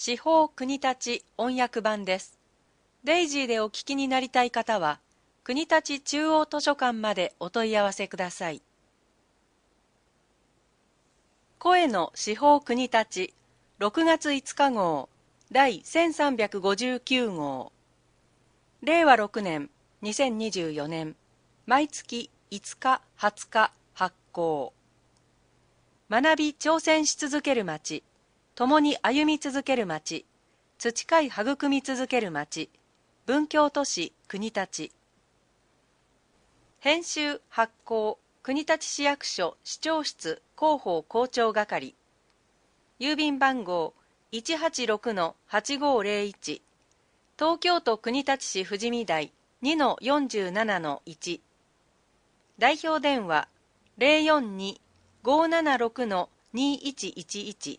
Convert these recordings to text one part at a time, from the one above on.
司法国立音訳版です。デイジーでお聞きになりたい方は、国立中央図書館までお問い合わせください。声の司法国立6月5日号第1359号令和6年2024年毎月5日20日発行学び挑戦し続ける街共に歩み続ける町培い育み続ける町文教都市国立編集発行国立市役所市長室広報広聴係郵便番号186-8501東京都国立市富士見台2-47-1代表電話042-576-2111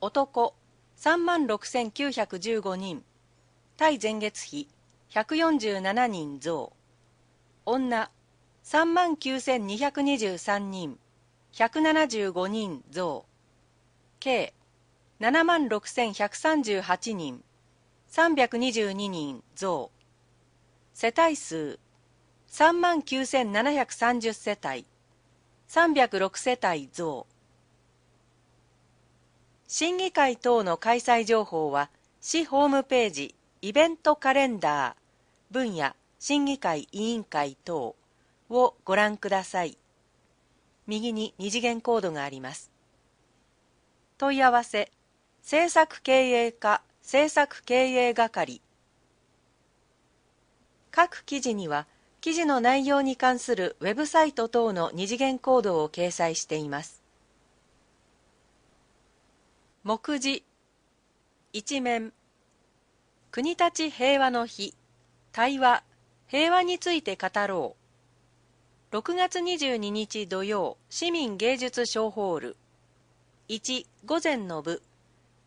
男3万6915人対前月比147人増女3万9223人175人増計7万6138人322人増世帯数3万9730世帯306世帯増審議会等の開催情報は、市ホームページ、イベントカレンダー、分野、審議会委員会等をご覧ください。右に二次元コードがあります。問い合わせ、政策経営課政策経営係各記事には記事の内容に関するウェブサイト等の二次元コードを掲載しています。目次一面国立平和の日対話平和について語ろう6月22日土曜市民芸術小ホール1午前の部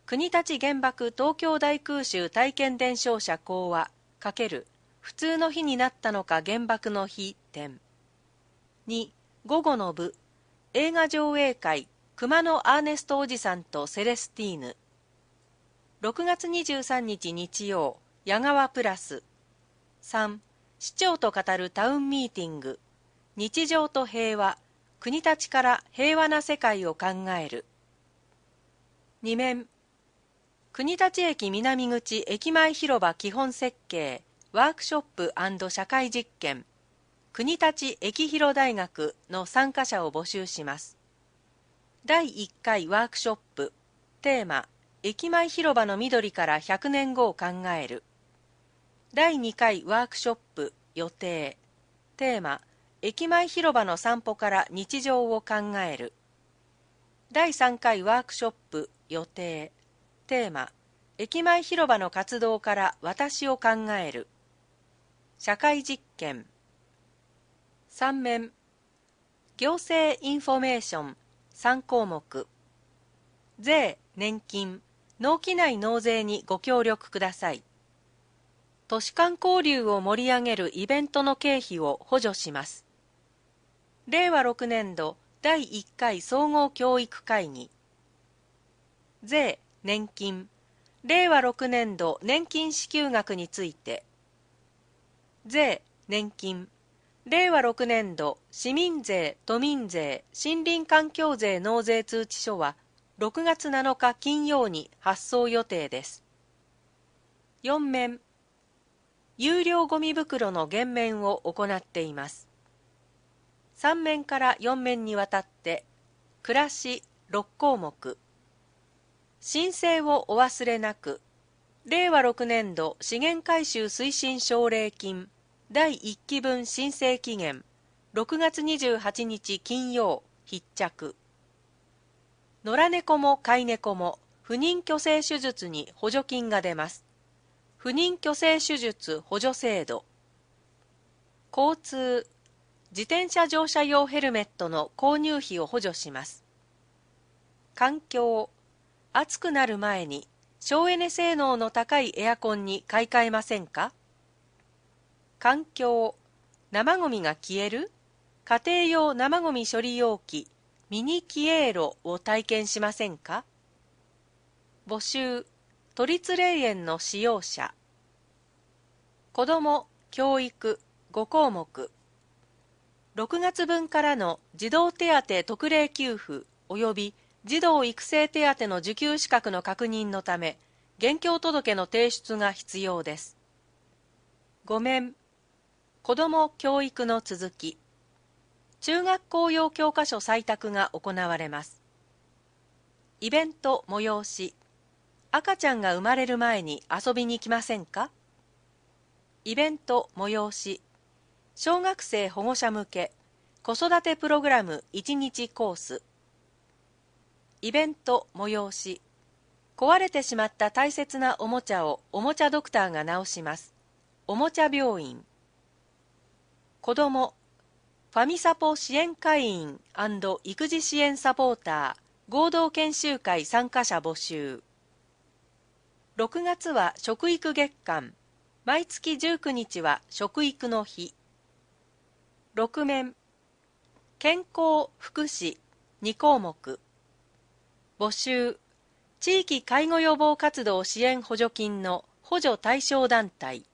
国立原爆東京大空襲体験伝承者講話×普通の日になったのか原爆の日展2午後の部映画上映会熊のアーネストおじさんとセレスティーヌ6月23日日曜矢川プラス3市長と語るタウンミーティング日常と平和国たちから平和な世界を考える2面国立駅南口駅前広場基本設計ワークショップ社会実験国立駅広大学の参加者を募集します第1回ワークショップテーマ「駅前広場の緑から100年後を考える」第2回ワークショップ予定テーマ「駅前広場の散歩から日常を考える」第3回ワークショップ予定テーマ「駅前広場の活動から私を考える」社会実験3面行政インフォメーション3項目税年金納期内納税にご協力ください都市間交流を盛り上げるイベントの経費を補助します令和6年度第1回総合教育会議税年金令和6年度年金支給額について税年金令和6年度市民税・都民税・森林環境税納税通知書は6月7日金曜に発送予定です。4面有料ごみ袋の減免を行っています。3面から4面にわたって暮らし6項目申請をお忘れなく令和6年度資源回収推進奨励金第1期分申請期限6月28日金曜必着野良猫も飼い猫も不妊去勢手術に補助金が出ます不妊去勢手術補助制度交通自転車乗車用ヘルメットの購入費を補助します環境暑くなる前に省エネ性能の高いエアコンに買い替えませんか環境、生ごみが消える家庭用生ごみ処理容器ミニキエーロを体験しませんか募集、都立霊園の使用者子ども、教育5項目6月分からの児童手当特例給付及び児童育成手当の受給資格の確認のため、現況届の提出が必要です。ごめん、子ども教育の続き中学校用教科書採択が行われますイベント催し赤ちゃんが生まれる前に遊びに来ませんかイベント催し小学生保護者向け子育てプログラム1日コースイベント催し壊れてしまった大切なおもちゃをおもちゃドクターが直しますおもちゃ病院子どもファミサポ支援会員育児支援サポーター合同研修会参加者募集6月は食育月間毎月19日は食育の日6面健康福祉2項目募集地域介護予防活動支援補助金の補助対象団体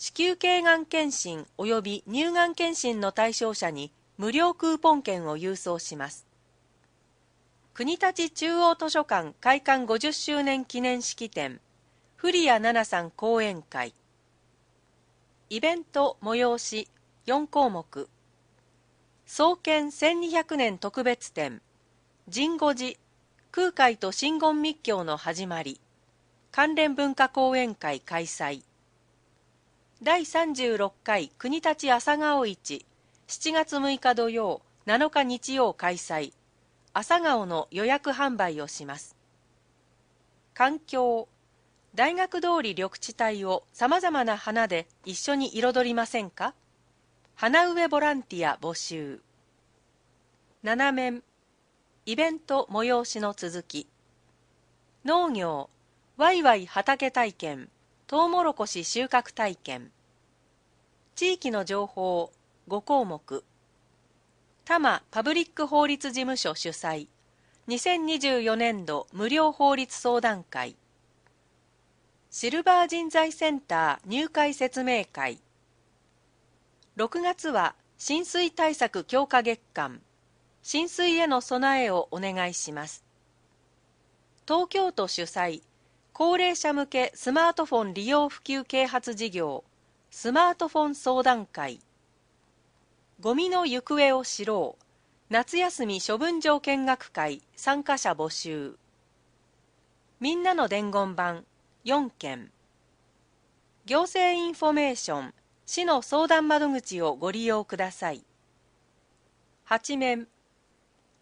子宮頸がん検診及び乳がん検診の対象者に無料クーポン券を郵送します。国立中央図書館開館50周年記念式典古谷奈々さん講演会イベント催し4項目創建1200年特別展神護寺空海と真言密教の始まり関連文化講演会開催第36回国立朝顔市7月6日土曜7日日曜開催朝顔の予約販売をします環境大学通り緑地帯をさまざまな花で一緒に彩りませんか花植えボランティア募集7面イベント催しの続き農業ワイワイ畑体験トウモロコシ収穫体験地域の情報5項目多摩パブリック法律事務所主催2024年度無料法律相談会シルバー人材センター入会説明会6月は浸水対策強化月間浸水への備えをお願いします東京都主催高齢者向けスマートフォン利用普及啓発事業スマートフォン相談会ゴミの行方を知ろう夏休み処分場見学会参加者募集みんなの伝言版4件行政インフォメーション市の相談窓口をご利用ください8面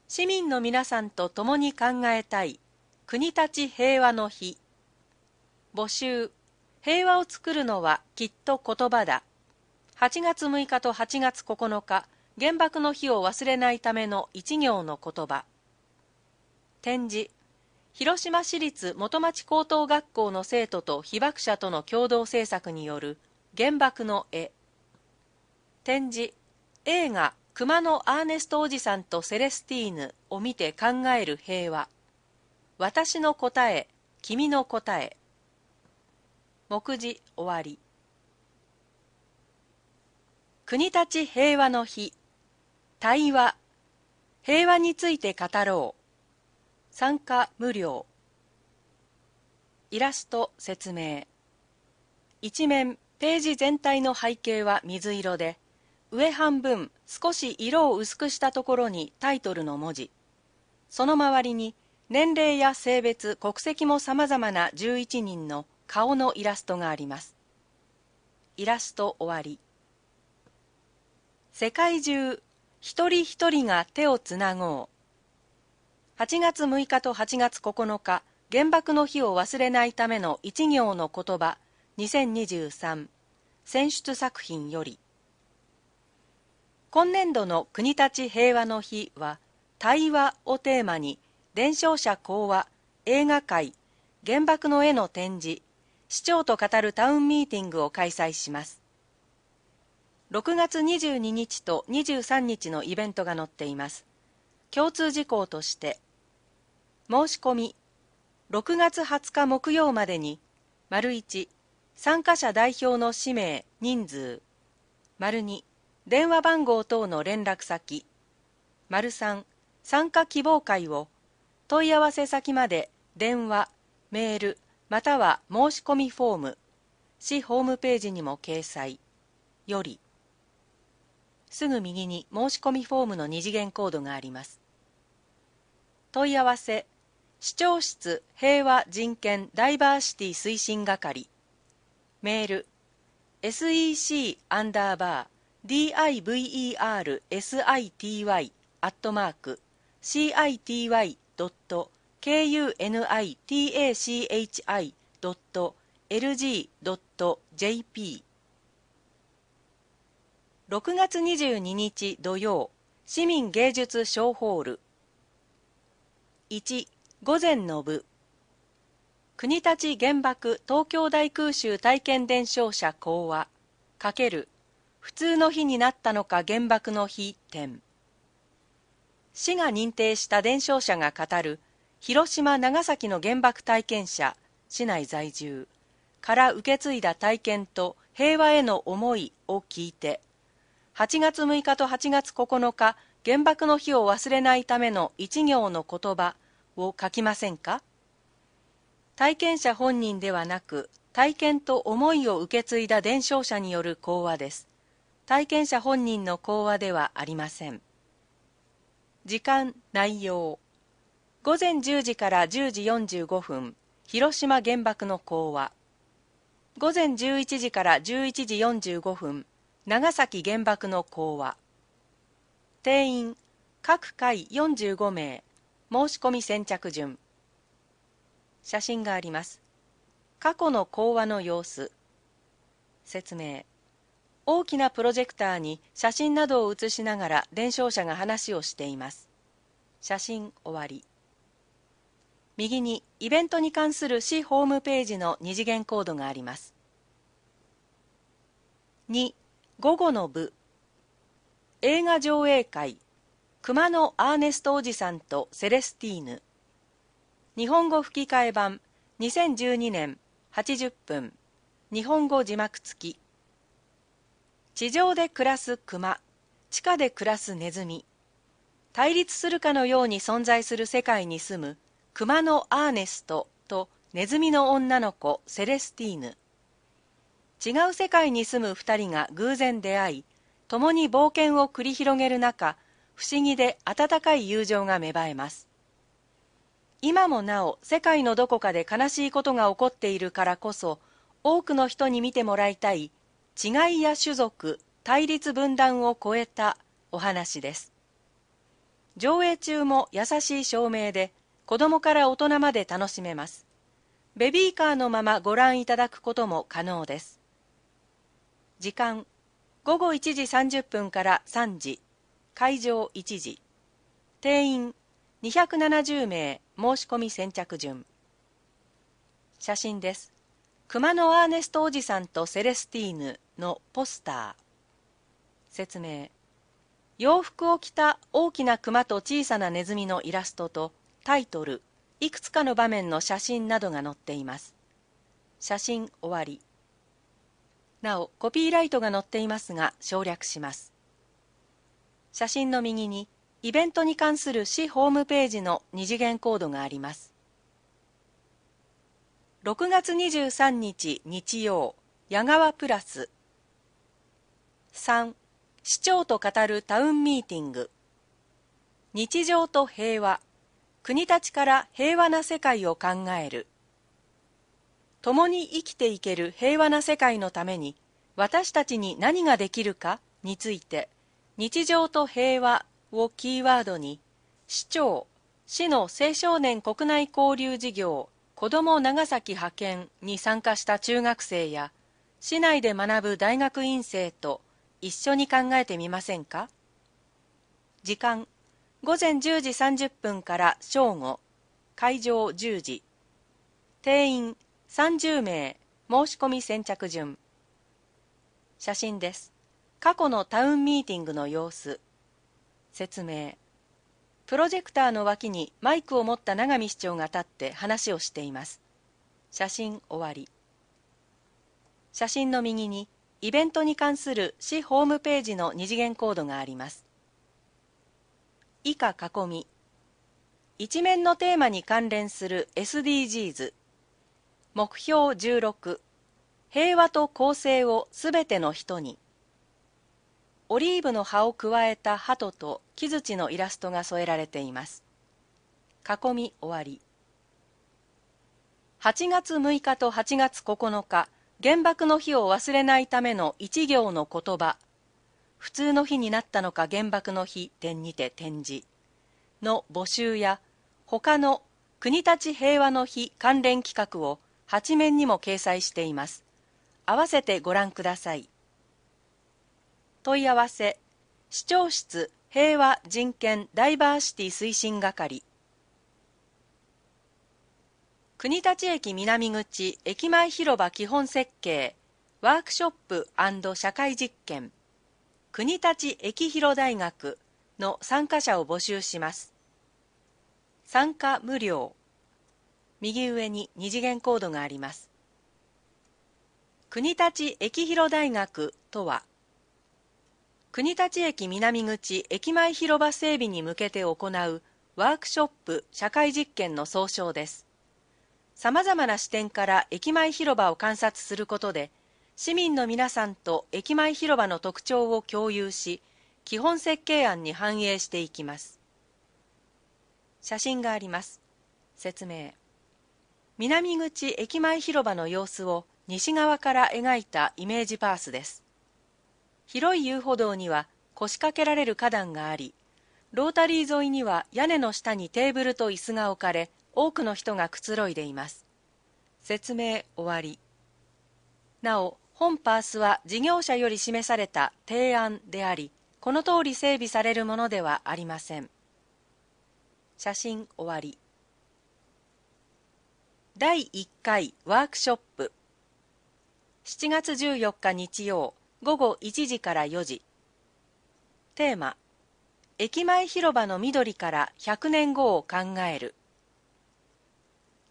市民の皆さんと共に考えたい国立平和の日募集平和を作るのはきっと言葉だ8月6日と8月9日原爆の日を忘れないための一行の言葉展示広島市立元町高等学校の生徒と被爆者との共同制作による原爆の絵展示映画「熊のアーネストおじさんとセレスティーヌ」を見て考える平和私の答え君の答え目次終わり国立平和の日対話平和について語ろう参加無料イラスト説明一面ページ全体の背景は水色で上半分少し色を薄くしたところにタイトルの文字その周りに年齢や性別国籍もさまざまな11人の「顔のイラストがあります。イラスト終わり。世界中、一人一人が手をつなごう。8月6日と8月9日、原爆の日を忘れないための一行の言葉、2023選出作品より。今年度の国立平和の日は、対話をテーマに、伝承者講話、映画界、原爆の絵の展示、市長と語るタウンミーティングを開催します6月22日と23日のイベントが載っています共通事項として申し込み6月20日木曜までに丸1参加者代表の氏名人数丸2電話番号等の連絡先丸3参加希望会を問い合わせ先まで電話メールまたは申し込みフォーム市ホームページにも掲載よりすぐ右に申し込みフォームの二次元コードがあります問い合わせ市長室平和人権ダイバーシティ推進係メール sec アンダーバー diversity アットマーク city.org kunitachi.lg.jp 6月22日土曜市民芸術小ホール1午前の部国立原爆東京大空襲体験伝承者講話×普通の日になったのか原爆の日展市が認定した伝承者が語る広島長崎の原爆体験者市内在住から受け継いだ体験と平和への思いを聞いて8月6日と8月9日原爆の日を忘れないための一行の言葉を書きませんか体験者本人ではなく体験と思いを受け継いだ伝承者による講話です体験者本人の講話ではありません時間内容午前10時から10時45分広島原爆の講話午前11時から11時45分長崎原爆の講話定員各回45名申し込み先着順写真があります過去の講話の様子説明大きなプロジェクターに写真などを写しながら伝承者が話をしています写真終わり右にイベントに関する市ホームページの2次元コードがあります。2午後の部映画上映会熊野アーネストおじさんとセレスティーヌ日本語吹き替え版2012年80分日本語字幕付き地上で暮らす熊地下で暮らすネズミ対立するかのように存在する世界に住む熊のアーネストとネズミの女の子セレスティーヌ違う世界に住む2人が偶然出会い共に冒険を繰り広げる中不思議で温かい友情が芽生えます今もなお世界のどこかで悲しいことが起こっているからこそ多くの人に見てもらいたい違いや種族対立分断を超えたお話です上映中も優しい照明で子供から大人まで楽しめます。ベビーカーのままご覧いただくことも可能です。時間午後1時30分から3時、会場1時、定員270名申し込み先着順。写真です。熊野アーネストおじさんとセレスティーヌのポスター。説明。洋服を着た大きな熊と小さなネズミのイラストとタイトルいくつかの場面の写真などが載っています写真終わりなおコピーライトが載っていますが省略します写真の右にイベントに関する市ホームページの二次元コードがあります6月23日日曜矢川プラス3市長と語るタウンミーティング日常と平和国たちから平和な世界を考える共に生きていける平和な世界のために私たちに何ができるかについて日常と平和をキーワードに市長市の青少年国内交流事業子ども長崎派遣に参加した中学生や市内で学ぶ大学院生と一緒に考えてみませんか時間午前10時30分から正午、会場10時、定員30名、申し込み先着順。写真です。過去のタウンミーティングの様子。説明。プロジェクターの脇にマイクを持った永見市長が立って話をしています。写真終わり。写真の右に、イベントに関する市ホームページの二次元コードがあります。以下囲み一面のテーマに関連する SDGs 目標16平和と公正をすべての人にオリーブの葉を加えた鳩と木槌のイラストが添えられています囲み終わり8月6日と8月9日原爆の日を忘れないための一行の言葉普通の日になったのか原爆の日点にて展示の募集や他の国立平和の日関連企画を8面にも掲載しています合わせてご覧ください問い合わせ市長室平和人権ダイバーシティ推進係国立駅南口駅前広場基本設計ワークショップ社会実験国立駅広大学の参加者を募集します参加無料右上に二次元コードがあります国立駅広大学とは国立駅南口駅前広場整備に向けて行うワークショップ社会実験の総称ですさまざまな視点から駅前広場を観察することで市民の皆さんと駅前広場の特徴を共有し基本設計案に反映していきます写真があります説明南口駅前広場の様子を西側から描いたイメージパースです広い遊歩道には腰掛けられる花壇がありロータリー沿いには屋根の下にテーブルと椅子が置かれ多くの人がくつろいでいます説明終わりなお本パースは事業者より示された提案でありこの通り整備されるものではありません写真終わり第1回ワークショップ7月14日日曜午後1時から4時テーマ「駅前広場の緑から100年後を考える」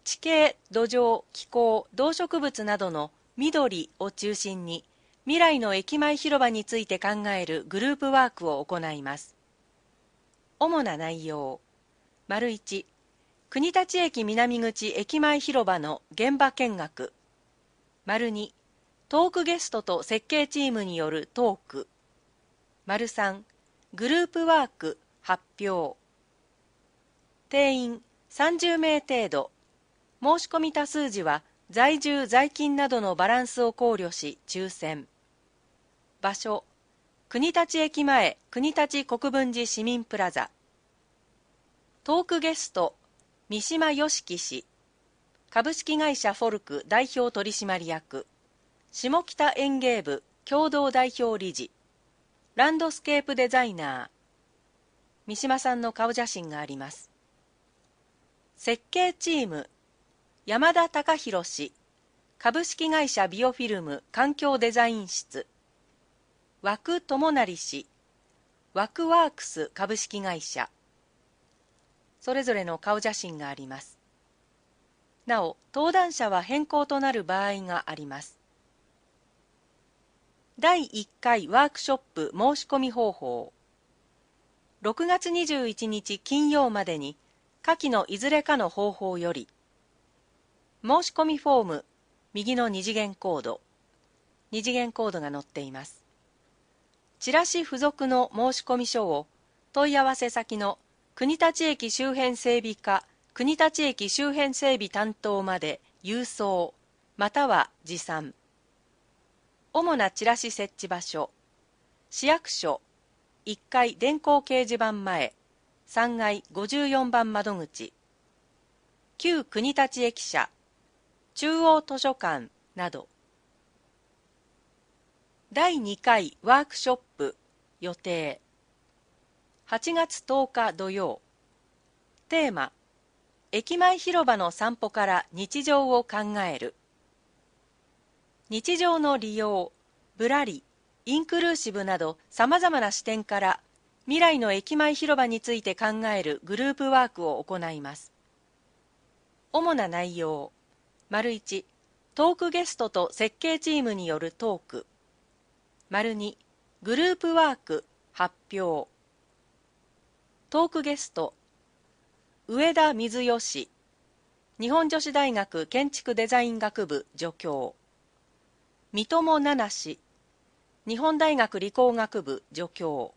地形土壌気候動植物などの緑を中心に未来の駅前広場について考えるグループワークを行います主な内容丸1国立駅南口駅前広場の現場見学丸2トークゲストと設計チームによるトーク丸3グループワーク発表定員30名程度申し込み多数時は在住在勤などのバランスを考慮し抽選場所国立駅前国立国分寺市民プラザトークゲスト三島よしき氏株式会社フォルク代表取締役下北園芸部共同代表理事ランドスケープデザイナー三島さんの顔写真があります設計チーム山田隆弘氏株式会社ビオフィルム環境デザイン室枠智成氏枠ワークス株式会社それぞれの顔写真がありますなお登壇者は変更となる場合があります第1回ワークショップ申し込み方法6月21日金曜までに下記のいずれかの方法より「申し込みフォーム右の二次元コード二次元コードが載っていますチラシ付属の申込書を問い合わせ先の国立駅周辺整備課国立駅周辺整備担当まで郵送または持参主なチラシ設置場所市役所1階電光掲示板前3階54番窓口旧国立駅舎中央図書館など第2回ワークショップ予定8月10日土曜テーマ駅前広場の散歩から日常を考える日常の利用ぶらりインクルーシブなどさまざまな視点から未来の駅前広場について考えるグループワークを行います主な内容丸1トークゲストと設計チームによるトーク丸2グループワーク発表トークゲスト上田水義日本女子大学建築デザイン学部助教三友七氏日本大学理工学部助教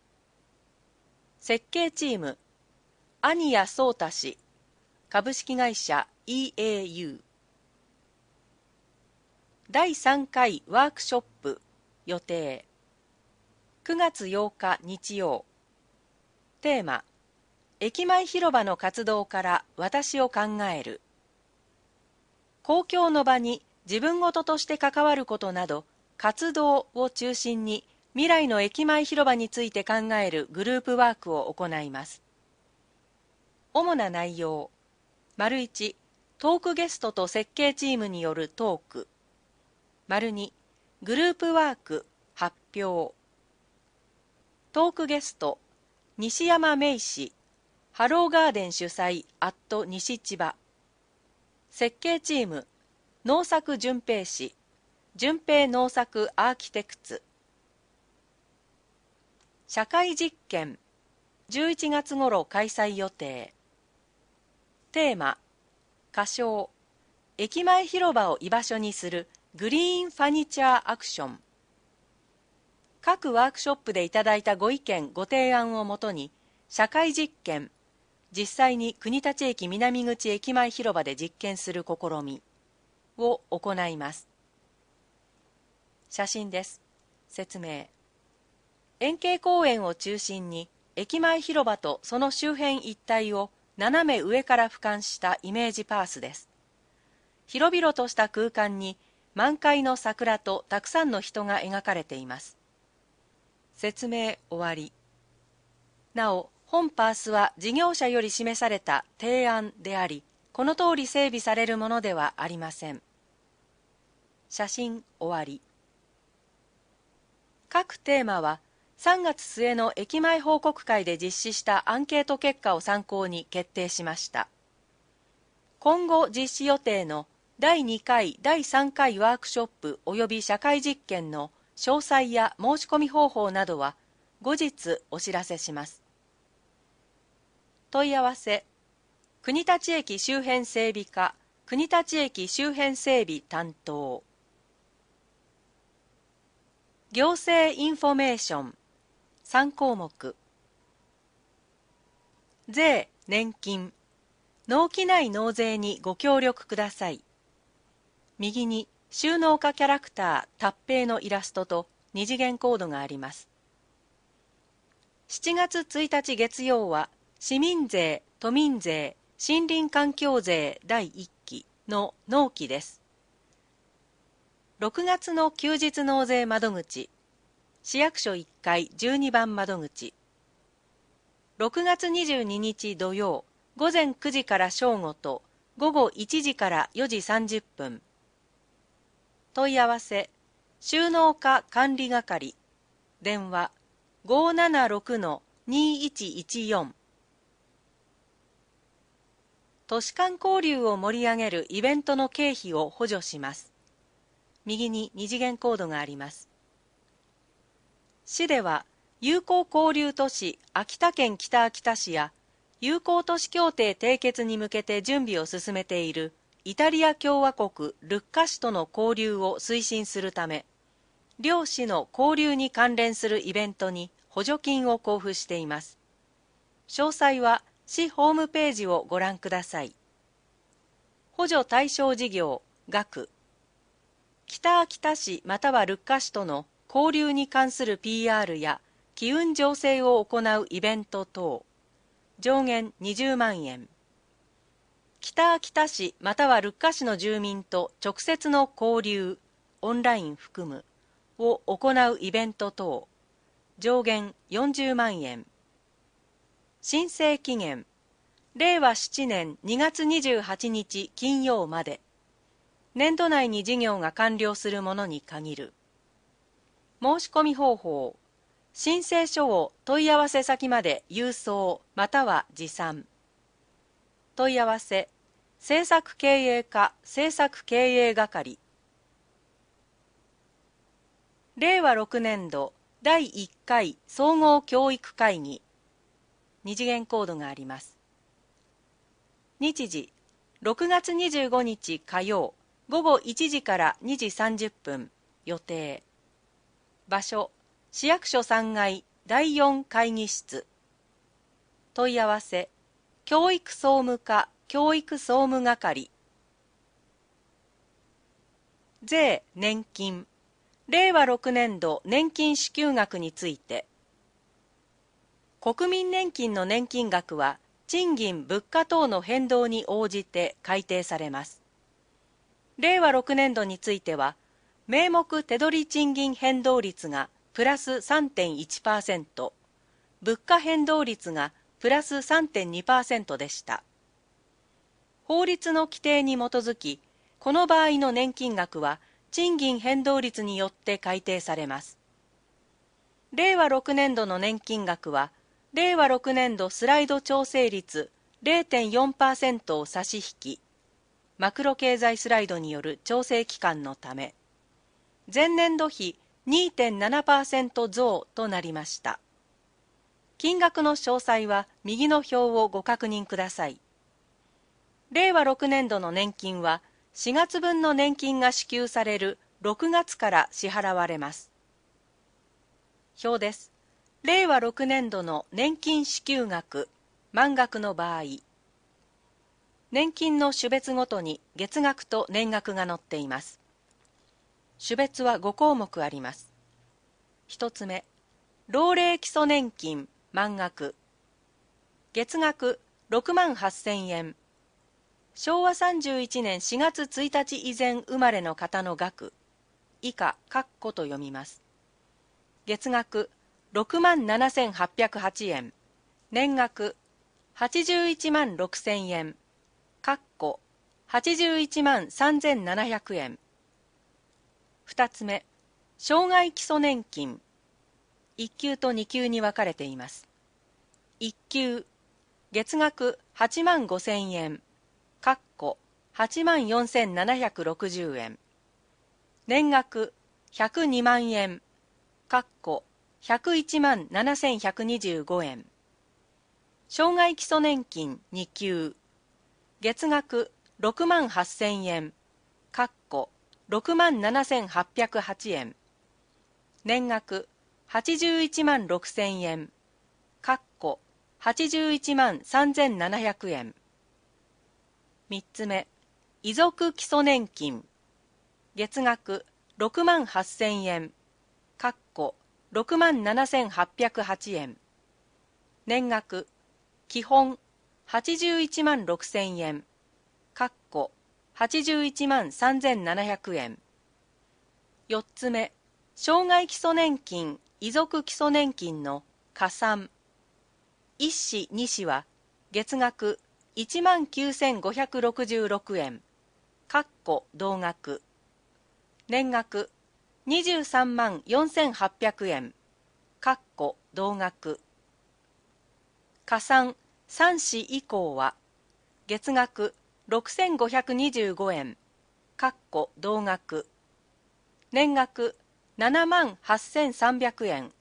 設計チーム兄谷颯太氏株式会社 EAU 第3回ワークショップ予定9月8日日曜テーマ駅前広場の活動から私を考える公共の場に自分事として関わることなど活動を中心に未来の駅前広場について考えるグループワークを行います主な内容1トークゲストと設計チームによるトーク丸2グループワーク発表トークゲスト西山芽氏ハローガーデン主催アット西千葉設計チーム農作淳平氏淳平農作アーキテクツ社会実験11月頃開催予定テーマ「歌唱駅前広場を居場所にする」グリーンファニチャーアクション各ワークショップでいただいたご意見ご提案をもとに社会実験実際に国立駅南口駅前広場で実験する試みを行います写真です説明円形公園を中心に駅前広場とその周辺一帯を斜め上から俯瞰したイメージパースです広々とした空間に満開の桜とたくさんの人が描かれています説明終わりなお本パースは事業者より示された提案でありこの通り整備されるものではありません写真終わり各テーマは3月末の駅前報告会で実施したアンケート結果を参考に決定しました今後実施予定の第2回第3回ワークショップ及び社会実験の詳細や申し込み方法などは後日お知らせします問い合わせ国立駅周辺整備課国立駅周辺整備担当行政インフォメーション3項目税年金納期内納税にご協力ください右に収納家キャラクター達平のイラストと二次元コードがあります7月1日月曜は市民税都民税森林環境税第1期の納期です6月の休日納税窓口市役所1階12番窓口6月22日土曜午前9時から正午と午後1時から4時30分問い合わせ収納課管理係電話576-2114都市間交流を盛り上げるイベントの経費を補助します右に二次元コードがあります市では友好交流都市秋田県北秋田市や友好都市協定締結に向けて準備を進めているイタリア共和国ルッカ市との交流を推進するため両市の交流に関連するイベントに補助金を交付しています詳細は市ホームページをご覧ください補助対象事業額北秋田市またはルッカ市との交流に関する PR や機運醸成を行うイベント等上限20万円北秋田市またはルッカ市の住民と直接の交流オンライン含むを行うイベント等上限40万円申請期限令和7年2月28日金曜まで年度内に事業が完了するものに限る申し込み方法申請書を問い合わせ先まで郵送または持参問い合わせ政策経営課政策経営係令和6年度第1回総合教育会議二次元コードがあります日時6月25日火曜午後1時から2時30分予定場所市役所3階第4会議室問い合わせ教育総務課教育総務係税年金令和6年度年金支給額について国民年金の年金額は賃金物価等の変動に応じて改定されます令和6年度については名目手取り賃金変動率がプラス3.1%物価変動率がプラス3.2%でした法律の規定に基づきこの場合の年金額は賃金変動率によって改定されます令和6年度の年金額は令和6年度スライド調整率0.4%を差し引きマクロ経済スライドによる調整期間のため前年度比2.7%増となりました金額の詳細は右の表をご確認ください令和6年度の年金は4月分の年金が支給される6月から支払われます表です令和6年度の年金支給額満額の場合年金の種別ごとに月額と年額が載っています種別は5項目あります1つ目老齢基礎年金満額月額6万8000円昭和31年4月1日以前生まれの方の額以下括弧と読みます月額6万7808円年額81万6000円括弧81万3700円2つ目障害基礎年金1級と2級に分かれています1級月額8万5 0円かっ8万4760円年額102万円かっ101万7125円障害基礎年金2級月額6万8000円かっ6万7808円年額81万6000円、かっ81万3700円。3つ目、遺族基礎年金、月額6万8000円、かっ6万7808円。年額、基本81万6000円、かっ81万3700円。4つ目、障害基礎年金遺族基礎年金の加算1子2子は月額1万9566円かっこ同額年額23万4800円かっこ同額加算3子以降は月額6525円かっこ同額年額七万八千三百円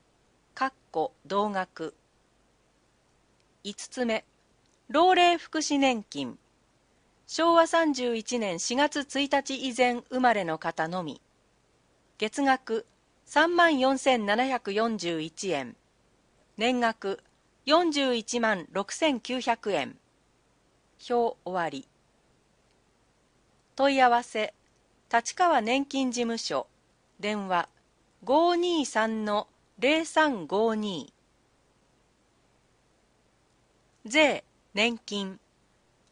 かっこ同額5つ目老齢福祉年金昭和31年4月1日以前生まれの方のみ月額3万4741円年額41万6900円表終わり問い合わせ立川年金事務所電話523-0352税・年金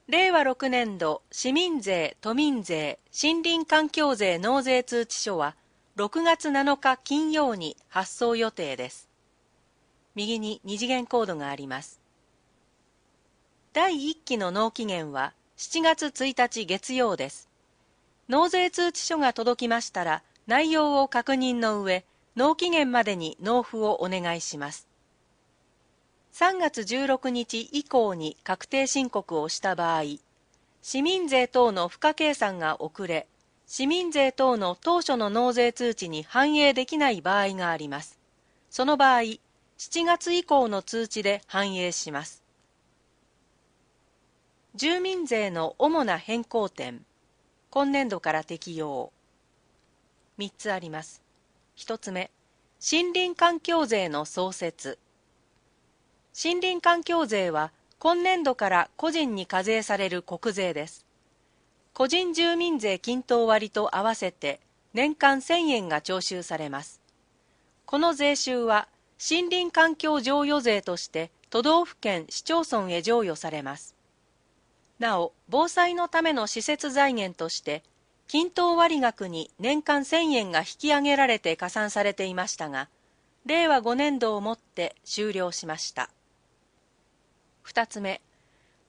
令和6年度市民税・都民税・森林環境税納税通知書は6月7日金曜に発送予定です右に二次元コードがあります第一期の納期限は7月1日月曜です納税通知書が届きましたら内容を確認の上、納期限までに納付をお願いします。3月16日以降に確定申告をした場合、市民税等の付加計算が遅れ、市民税等の当初の納税通知に反映できない場合があります。その場合、7月以降の通知で反映します。住民税の主な変更点、今年度から適用。3つあります。1つ目、森林環境税の創設。森林環境税は、今年度から個人に課税される国税です。個人住民税均等割と合わせて年間1000円が徴収されます。この税収は森林環境譲与税として都道府県市町村へ譲与されます。なお、防災のための施設財源として均等割額に年間1000円が引き上げられて加算されていましたが、令和5年度をもって終了しました。2つ目、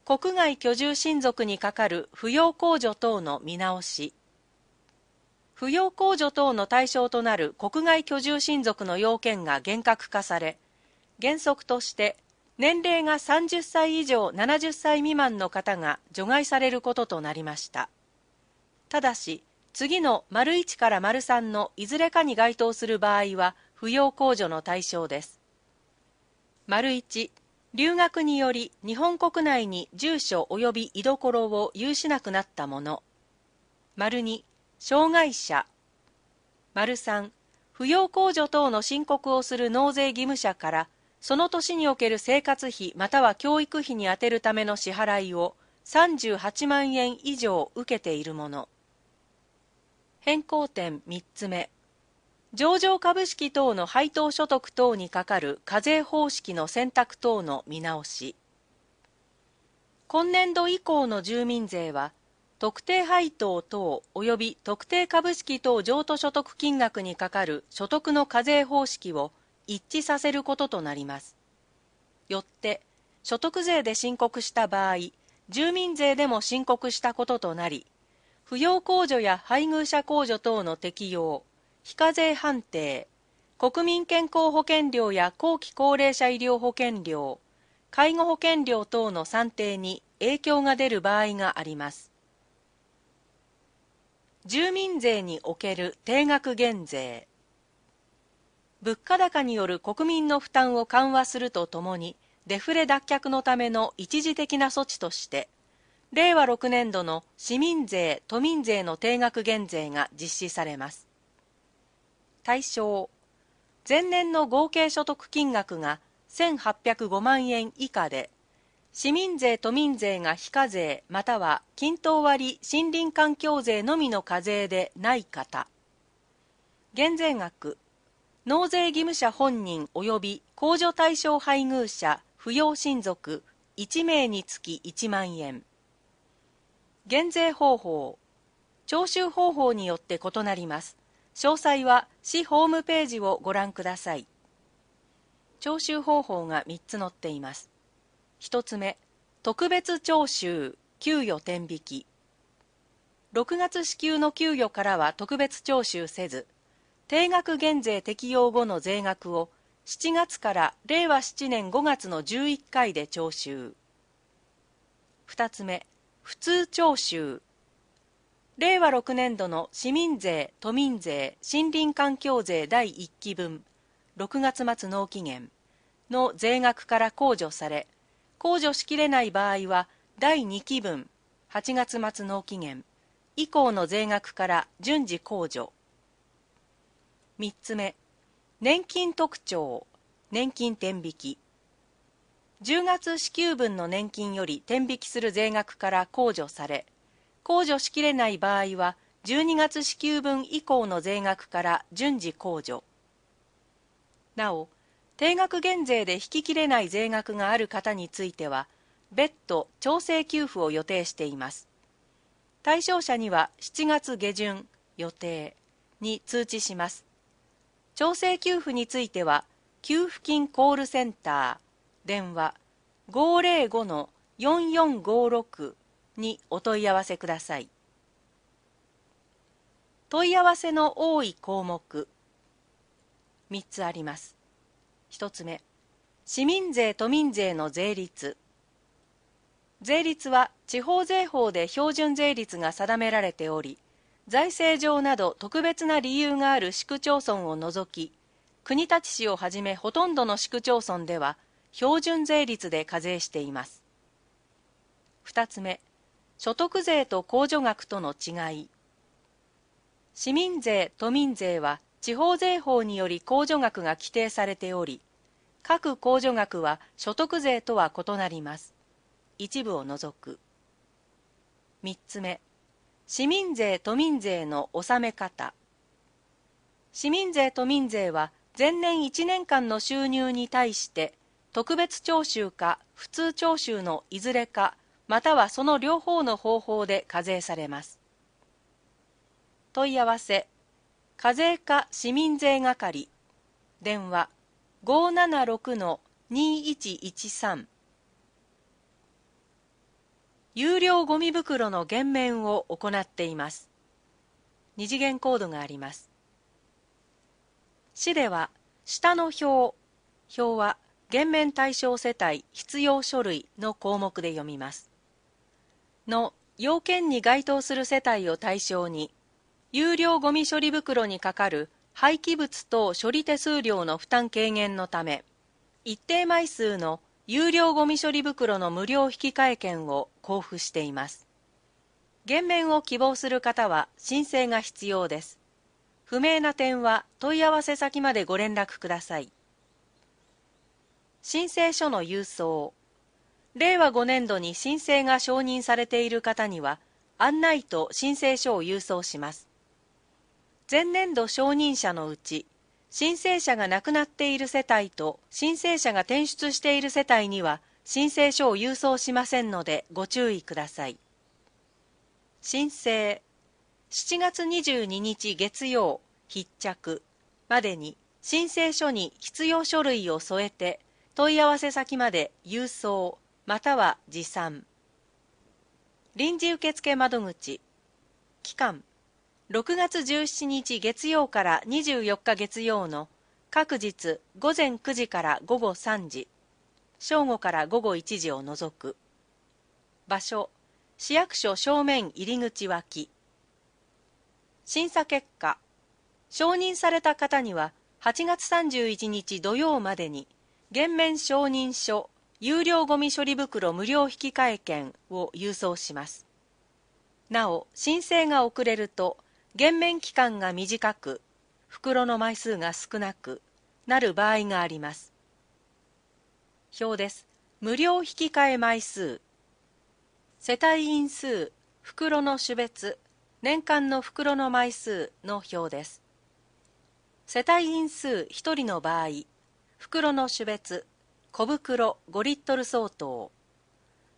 国外居住親族にかかる扶養控除等の見直し。扶養控除等の対象となる国外居住親族の要件が厳格化され、原則として年齢が30歳以上70歳未満の方が除外されることとなりました。ただし次の丸1から丸3のいずれかに該当する場合は扶養控除の対象です丸1留学により日本国内に住所及び居所を有しなくなったもの丸2障害者丸3扶養控除等の申告をする納税義務者からその年における生活費または教育費に充てるための支払いを38万円以上受けているもの変更点3つ目上場株式等の配当所得等にかかる課税方式の選択等の見直し今年度以降の住民税は特定配当等及び特定株式等譲渡所得金額にかかる所得の課税方式を一致させることとなりますよって所得税で申告した場合住民税でも申告したこととなり扶養控除や配偶者控除等の適用、非課税判定、国民健康保険料や後期高齢者医療保険料、介護保険料等の算定に影響が出る場合があります。住民税における定額減税。物価高による国民の負担を緩和するとともに、デフレ脱却のための一時的な措置として、令和6年度の市民税・都民税の定額減税が実施されます対象前年の合計所得金額が1805万円以下で市民税・都民税が非課税または均等割森林環境税のみの課税でない方減税額納税義務者本人及び控除対象配偶者扶養親族1名につき1万円減税方法徴収方法によって異なります詳細は市ホームページをご覧ください徴収方法が3つ載っています1つ目特別徴収給与転引き6月支給の給与からは特別徴収せず定額減税適用後の税額を7月から令和7年5月の11回で徴収2つ目普通徴収令和6年度の市民税都民税森林環境税第1期分6月末納期限の税額から控除され控除しきれない場合は第2期分8月末納期限以降の税額から順次控除3つ目年金特徴年金天引き10月支給分の年金より転引きする税額から控除され控除しきれない場合は12月支給分以降の税額から順次控除なお定額減税で引ききれない税額がある方については別途調整給付を予定しています対象者には7月下旬予定に通知します調整給付については給付金コールセンター電話505-4456にお問い合わせください問い合わせの多い項目3つあります1つ目市民税都民税の税率税率は地方税法で標準税率が定められており財政上など特別な理由がある市区町村を除き国立市をはじめほとんどの市区町村では標準税率で課税しています2つ目所得税と控除額との違い市民税都民税は地方税法により控除額が規定されており各控除額は所得税とは異なります一部を除く3つ目市民税都民税の納め方市民税都民税は前年1年間の収入に対して特別徴収か普通徴収のいずれかまたはその両方の方法で課税されます問い合わせ課税課市民税係電話576-2113有料ごみ袋の減免を行っています二次元コードがあります市では下の表表は減免対象世帯必要書類の項目で読みます。の要件に該当する世帯を対象に、有料ごみ処理袋にかかる廃棄物等処理手数料の負担軽減のため、一定枚数の有料ごみ処理袋の無料引換券を交付しています。減免を希望する方は申請が必要です。不明な点は問い合わせ先までご連絡ください。申請書の郵送令和5年度に申請が承認されている方には案内と申請書を郵送します前年度承認者のうち申請者が亡くなっている世帯と申請者が転出している世帯には申請書を郵送しませんのでご注意ください申請7月22日月曜必着までに申請書に必要書類を添えて問い合わせ先まで郵送または持参臨時受付窓口期間6月17日月曜から24日月曜の各日午前9時から午後3時正午から午後1時を除く場所市役所正面入り口脇審査結果承認された方には8月31日土曜までに減免承認書有料ごみ処理袋無料引換券を郵送しますなお申請が遅れると減免期間が短く袋の枚数が少なくなる場合があります表です無料引換枚数世帯員数袋の種別年間の袋の枚数の表です世帯員数1人の場合袋の種別小袋5リットル相当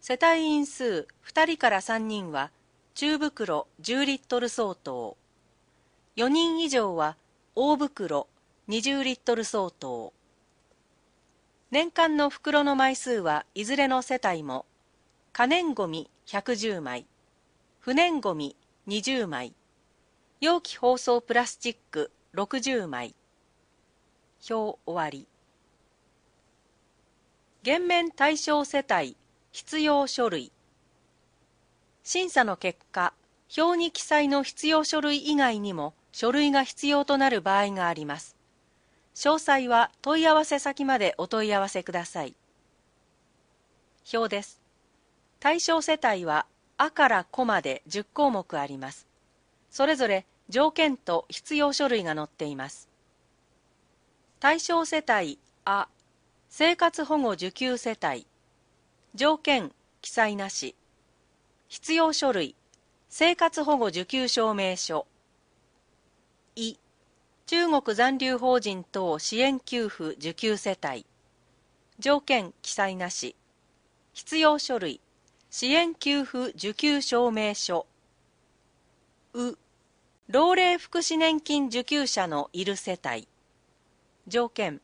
世帯員数2人から3人は中袋10リットル相当4人以上は大袋20リットル相当年間の袋の枚数はいずれの世帯も可燃ごみ110枚不燃ごみ20枚容器包装プラスチック60枚表終わり減免対象世帯必要書類審査の結果表に記載の必要書類以外にも書類が必要となる場合があります詳細は問い合わせ先までお問い合わせください表です対象世帯は「あ」から「こ」まで10項目ありますそれぞれ条件と必要書類が載っています対象世帯「あ」生活保護受給世帯条件記載なし必要書類生活保護受給証明書い中国残留法人等支援給付受給世帯条件記載なし必要書類支援給付受給証明書う老齢福祉年金受給者のいる世帯条件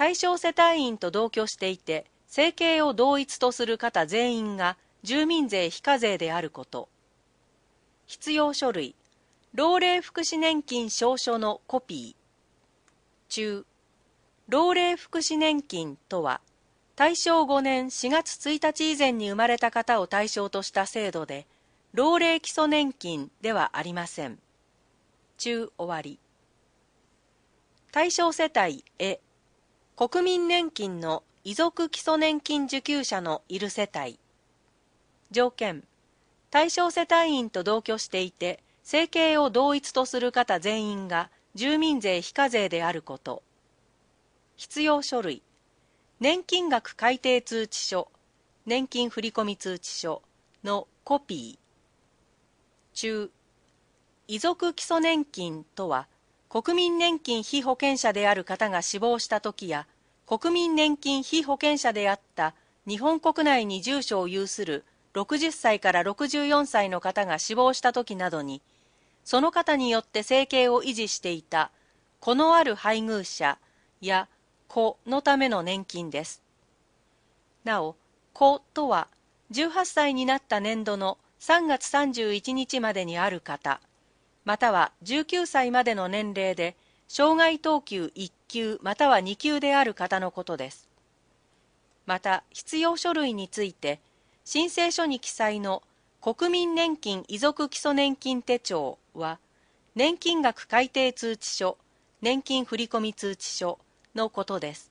対象世帯員と同居していて、生計を同一とする方全員が住民税非課税であること。必要書類、老齢福祉年金証書のコピー。中、老齢福祉年金とは、対象5年4月1日以前に生まれた方を対象とした制度で、老齢基礎年金ではありません。中終わり。対象世帯へ国民年金の遺族基礎年金受給者のいる世帯条件対象世帯員と同居していて生計を同一とする方全員が住民税非課税であること必要書類年金額改定通知書年金振込通知書のコピー中遺族基礎年金とは国民年金被保険者である方が死亡した時や国民年金被保険者であった日本国内に住所を有する60歳から64歳の方が死亡した時などにその方によって生計を維持していた子のある配偶者や子のための年金ですなお子とは18歳になった年度の3月31日までにある方または19歳までの年齢で障害等級1級または2級である方のことですまた必要書類について申請書に記載の国民年金遺族基礎年金手帳は年金額改定通知書年金振込通知書のことです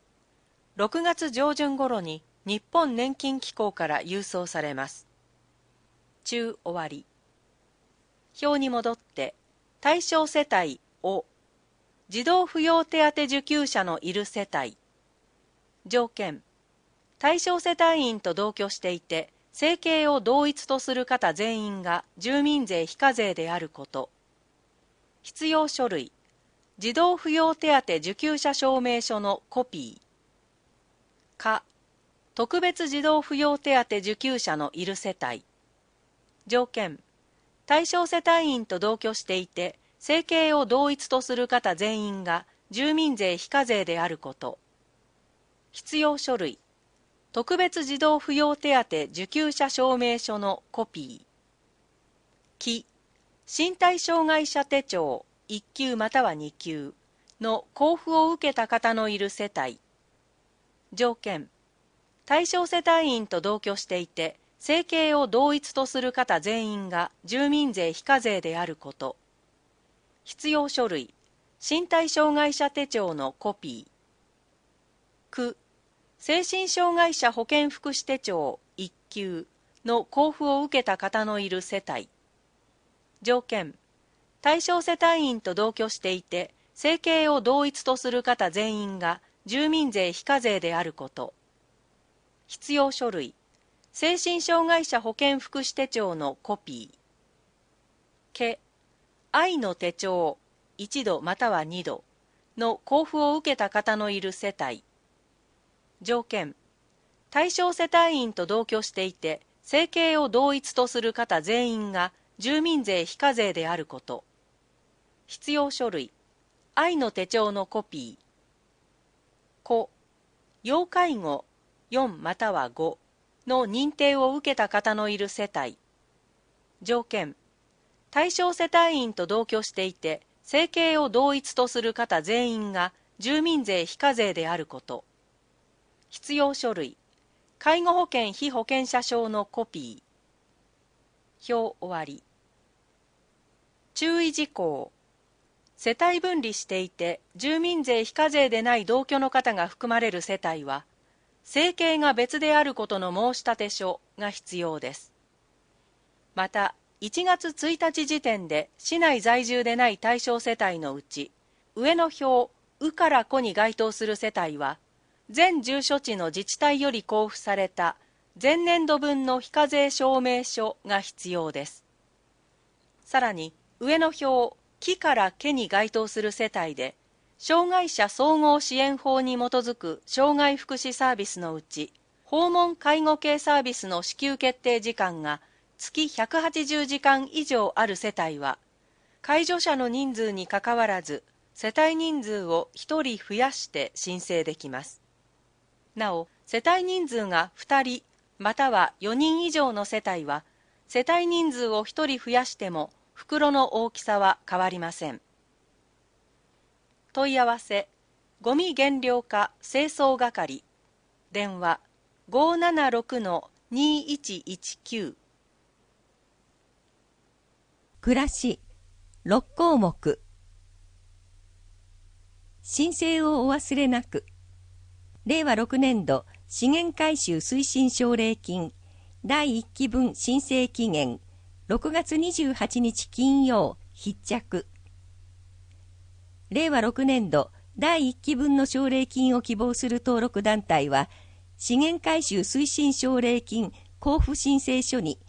6月上旬頃に日本年金機構から郵送されます中終わり表に戻って対象世帯を児童扶養手当受給者のいる世帯条件対象世帯員と同居していて生計を同一とする方全員が住民税非課税であること必要書類児童扶養手当受給者証明書のコピーか特別児童扶養手当受給者のいる世帯条件対象世帯員と同居していて、生計を同一とする方全員が住民税非課税であること。必要書類。特別児童扶養手当受給者証明書のコピー。木。身体障害者手帳1級または2級の交付を受けた方のいる世帯。条件。対象世帯員と同居していて、生計を同一とする方全員が住民税非課税であること必要書類身体障害者手帳のコピー区精神障害者保健福祉手帳1級の交付を受けた方のいる世帯条件対象世帯員と同居していて生計を同一とする方全員が住民税非課税であること必要書類精神障害者保健福祉手帳のコピー。け、愛の手帳、1度または2度の交付を受けた方のいる世帯。条件、対象世帯員と同居していて、生計を同一とする方全員が住民税非課税であること。必要書類、愛の手帳のコピー。子、要介護4または5。の認定を受けた方のいる世帯条件対象世帯員と同居していて生計を同一とする方全員が住民税非課税であること必要書類介護保険被保険者証のコピー表終わり注意事項世帯分離していて住民税非課税でない同居の方が含まれる世帯は生計が別であることの申立書が必要です。また、1月1日時点で市内在住でない対象世帯のうち、上の表、うからこに該当する世帯は、全住所地の自治体より交付された前年度分の非課税証明書が必要です。さらに、上の表、木から家に該当する世帯で、障害者総合支援法に基づく障害福祉サービスのうち、訪問介護系サービスの支給決定時間が月180時間以上ある世帯は、介助者の人数にかかわらず、世帯人数を1人増やして申請できます。なお、世帯人数が2人または4人以上の世帯は、世帯人数を1人増やしても袋の大きさは変わりません。問い合わせごみ減量化清掃係電話576-2119暮らし6項目申請をお忘れなく令和6年度資源回収推進奨励金第1期分申請期限6月28日金曜必着令和6年度第1期分の奨励金を希望する登録団体は、資源回収推進奨励金交付申請書に、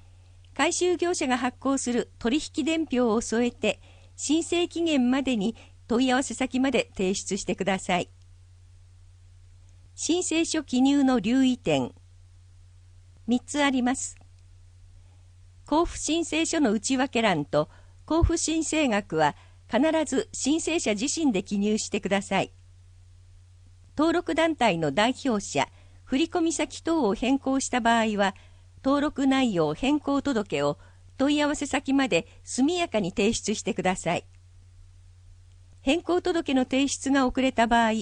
回収業者が発行する取引伝票を添えて、申請期限までに問い合わせ先まで提出してください。申請書記入の留意点3つあります。交付申請書の内訳欄と交付申請額は必ず申請者自身で記入してください。登録団体の代表者、振込先等を変更した場合は、登録内容変更届を問い合わせ先まで速やかに提出してください。変更届の提出が遅れた場合、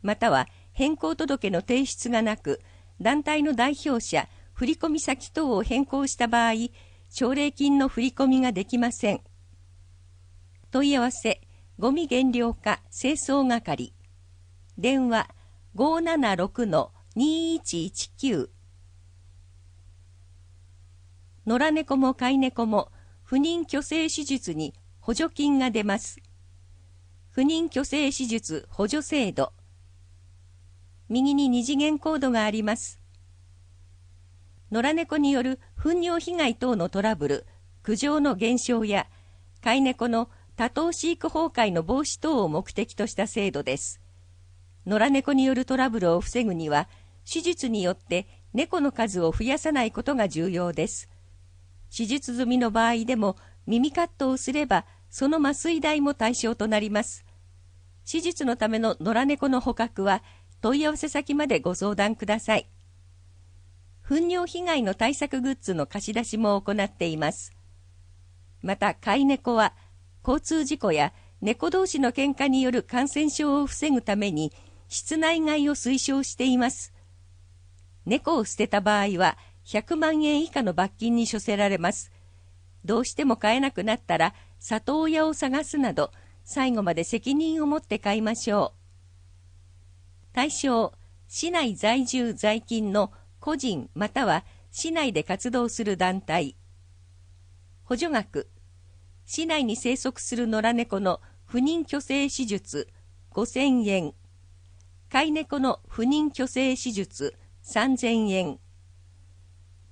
または変更届の提出がなく、団体の代表者、振込先等を変更した場合、奨励金の振り込みができません。問い合わせごみ減量化清掃係電話576-2119野良猫も飼い猫も不妊去勢手術に補助金が出ます不妊去勢手術補助制度右に二次元コードがあります野良猫による糞尿被害等のトラブル苦情の減少や飼い猫の多頭飼育崩壊の防止等を目的とした制度です。野良猫によるトラブルを防ぐには、手術によって猫の数を増やさないことが重要です。手術済みの場合でも耳カットをすれば、その麻酔代も対象となります。手術のための野良猫の捕獲は、問い合わせ先までご相談ください。糞尿被害の対策グッズの貸し出しも行っています。また、飼い猫は、交通事故や猫同士の喧嘩による感染症を防ぐために室内飼いを推奨しています。猫を捨てた場合は100万円以下の罰金に処せられます。どうしても飼えなくなったら里親を探すなど最後まで責任を持って飼いましょう。対象、市内在住在勤の個人または市内で活動する団体。補助額市内に生息する野良猫の不妊去勢手術5000円、飼い猫の不妊去勢手術3000円、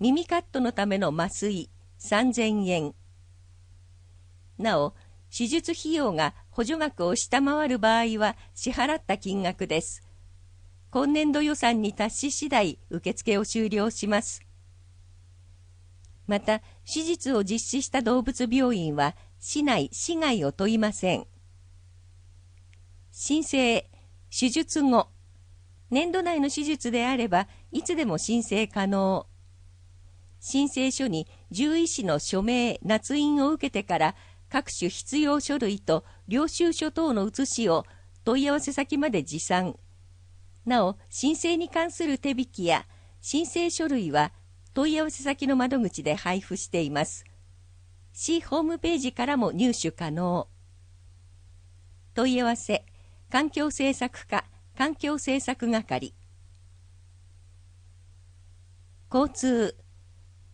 耳カットのための麻酔3000円。なお、手術費用が補助額を下回る場合は支払った金額です。今年度予算に達し次第受付を終了します。また、手術を実施した動物病院は、市内、市外を問いません。申請、手術後。年度内の手術であれば、いつでも申請可能。申請書に獣医師の署名、捺印を受けてから、各種必要書類と領収書等の写しを問い合わせ先まで持参。なお、申請に関する手引きや申請書類は問い合わせ先の窓口で配布しています。市ホームページからも入手可能問い合わせ環境政策課環境政策係交通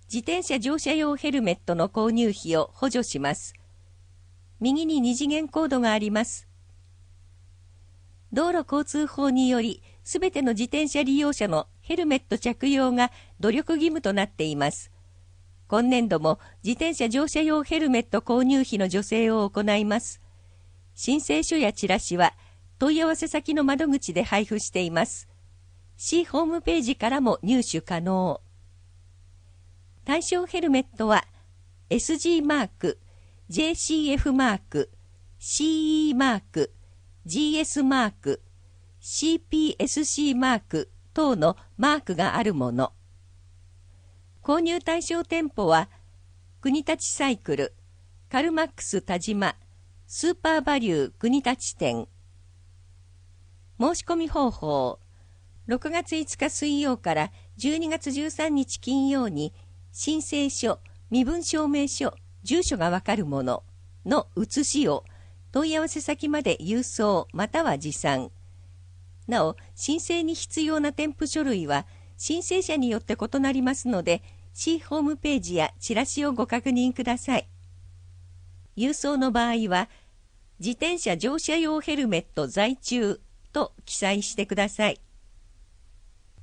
自転車乗車用ヘルメットの購入費を補助します右に二次元コードがあります道路交通法によりすべての自転車利用者のヘルメット着用が努力義務となっています今年度も自転車乗車用ヘルメット購入費の助成を行います。申請書やチラシは問い合わせ先の窓口で配布しています。市ホームページからも入手可能。対象ヘルメットは SG マーク、JCF マーク、CE マーク、GS マーク、CPSC マーク等のマークがあるもの。購入対象店舗は、国立サイクル、カルマックス田島、スーパーバリュー国立店。申し込み方法、6月5日水曜から12月13日金曜に、申請書、身分証明書、住所がわかるものの写しを問い合わせ先まで郵送または持参。なお、申請に必要な添付書類は、申請者によって異なりますので、市ホームページやチラシをご確認ください。郵送の場合は、自転車乗車用ヘルメット在中と記載してください。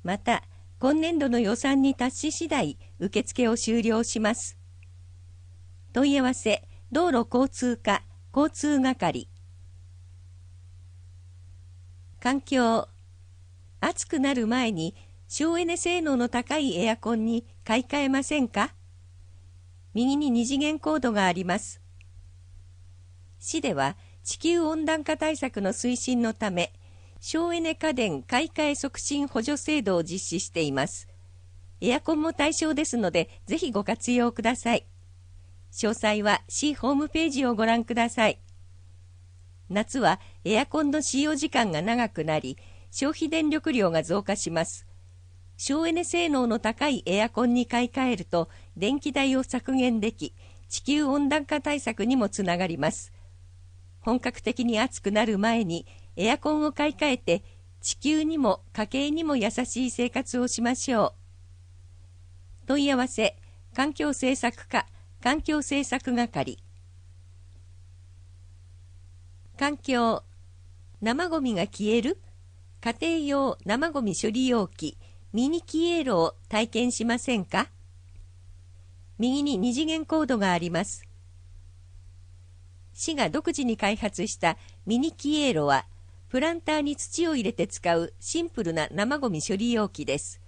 また、今年度の予算に達し次第、受付を終了します。問い合わせ、道路交通課、交通係。環境、暑くなる前に省エネ性能の高いエアコンに買い替えませんか右に二次元コードがあります。市では地球温暖化対策の推進のため、省エネ家電買い替え促進補助制度を実施しています。エアコンも対象ですので、ぜひご活用ください。詳細は市ホームページをご覧ください。夏はエアコンの使用時間が長くなり、消費電力量が増加します。省エネ性能の高いエアコンに買い替えると電気代を削減でき地球温暖化対策にもつながります本格的に暑くなる前にエアコンを買い替えて地球にも家計にも優しい生活をしましょう問い合わせ環境政策課環境政策係環境生ごみが消える家庭用生ごみ処理容器ミニキエーロを体験しませんか右に二次元コードがあります。市が独自に開発したミニキエーロは、プランターに土を入れて使うシンプルな生ごみ処理容器です。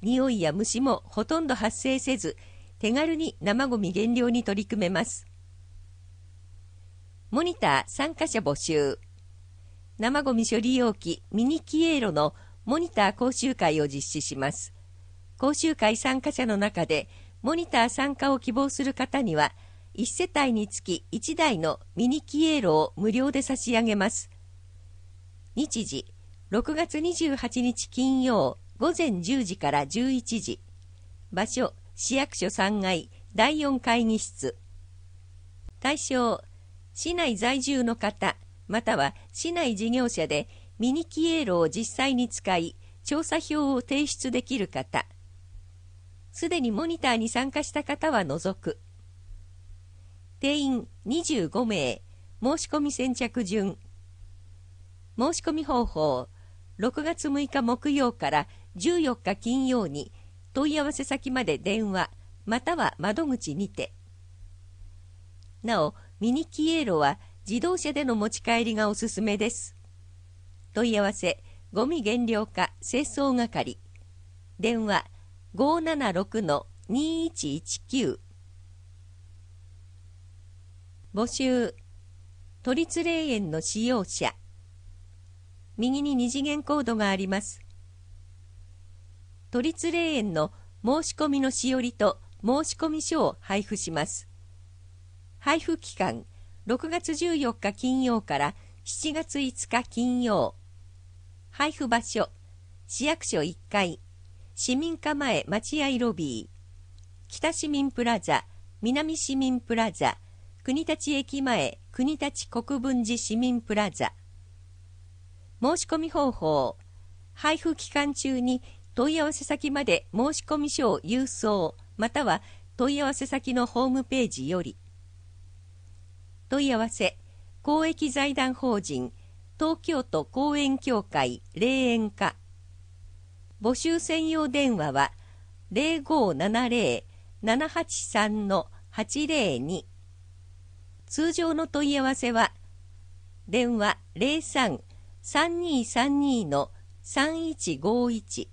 匂いや虫もほとんど発生せず、手軽に生ごみ減量に取り組めます。モニター参加者募集。生ごみ処理容器ミニキエーロのモニター講習会を実施します。講習会参加者の中で、モニター参加を希望する方には、1世帯につき1台のミニキエーロを無料で差し上げます。日時、6月28日金曜午前10時から11時。場所、市役所3階第4会議室。対象、市内在住の方、または市内事業者でミニキエーロを実際に使い、調査票を提出できる方、すでにモニターに参加した方は除く。定員25名、申し込み先着順。申し込み方法、6月6日木曜から14日金曜に問い合わせ先まで電話、または窓口にて。なお、ミニキエーロは自動車での持ち帰りがおすすめです。問い合わせごみ減量化清掃係電話576-2119募集都立霊園の使用者右に二次元コードがあります都立霊園の申し込みのしおりと申し込み書を配布します配布期間6月14日金曜から7月5日金曜配布場所、市役所1階、市民課前待合ロビー、北市民プラザ、南市民プラザ、国立駅前、国立国分寺市民プラザ。申し込み方法、配布期間中に問い合わせ先まで申し込み書を郵送、または問い合わせ先のホームページより。問い合わせ、公益財団法人東京都公園協会霊園課募集専用電話は0570-783-802通常の問い合わせは電話03-3232-3151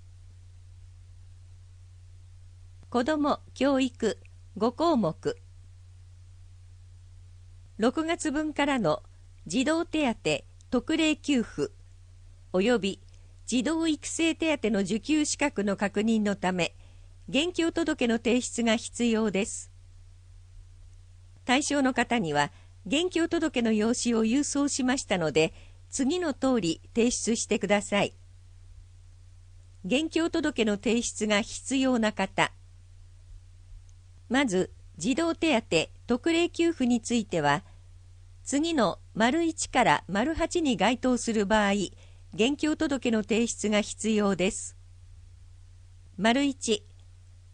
子ども教育5項目6月分からの児童手当特例給付及び児童育成手当の受給資格の確認のため現況届の提出が必要です対象の方には現況届の用紙を郵送しましたので次の通り提出してください現況届の提出が必要な方まず児童手当特例給付については次の丸1から8に該当する場合、現況届の提出が必要です。丸1、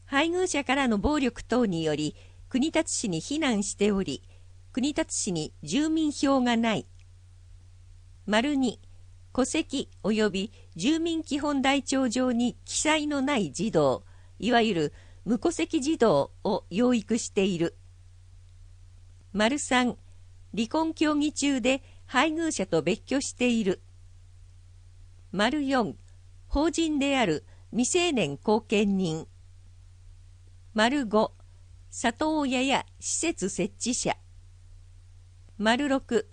配偶者からの暴力等により、国立市に避難しており、国立市に住民票がない。丸2、戸籍及び住民基本台帳上に記載のない児童、いわゆる無戸籍児童を養育している。丸3、離婚協議中で配偶者と別居している。丸4、法人である未成年後見人。丸5、里親や施設設置者。丸6、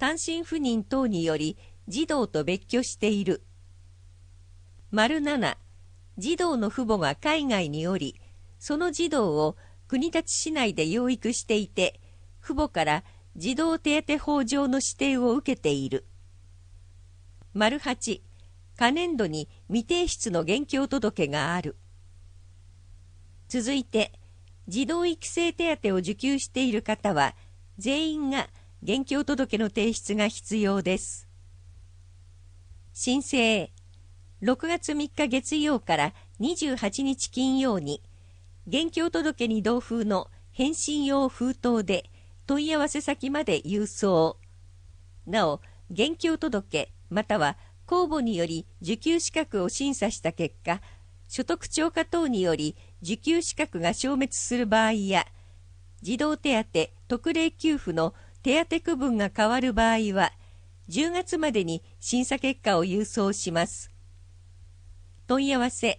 単身赴任等により児童と別居している。丸7、児童の父母が海外におり、その児童を国立市内で養育していて、父母から児童手当法上の指定を受けている。丸8、可燃度に未提出の現況届がある。続いて、児童育成手当を受給している方は、全員が現況届の提出が必要です。申請、6月3日月曜から28日金曜に、現況届に同封の返信用封筒で、問い合わせ先まで郵送。なお、現況届または公募により受給資格を審査した結果、所得超過等により受給資格が消滅する場合や、児童手当特例給付の手当区分が変わる場合は、10月までに審査結果を郵送します。問い合わせ、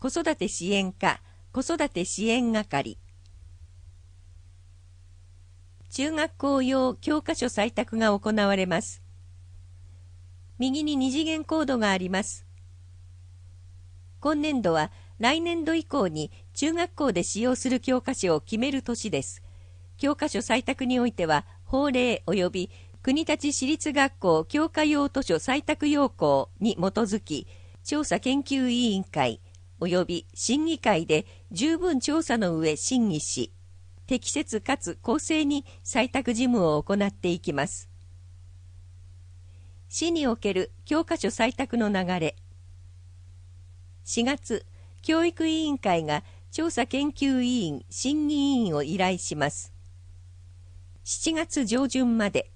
子育て支援課、子育て支援係。中学校用教科書採択が行われます。右に2次元コードがあります。今年度は来年度以降に中学校で使用する教科書を決める年です。教科書採択においては法令及び国立私立学校教科用図書採択要項に基づき調査研究委員会及び審議会で十分調査の上審議し適切かつ公正に採択事務を行っていきます。市における教科書採択の流れ4月、教育委員会が調査研究委員、審議委員を依頼します。7月上旬まで、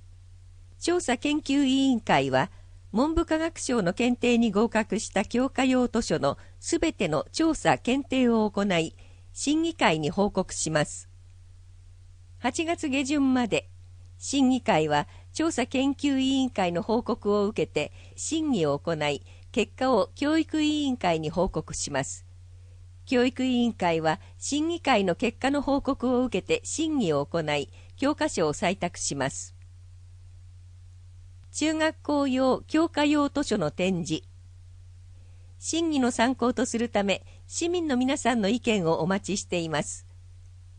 調査研究委員会は、文部科学省の検定に合格した教科用図書のすべての調査・検定を行い、審議会に報告します。8月下旬まで審議会は調査研究委員会の報告を受けて審議を行い結果を教育委員会に報告します教育委員会は審議会の結果の報告を受けて審議を行い教科書を採択します中学校用教科用図書の展示審議の参考とするため市民の皆さんの意見をお待ちしています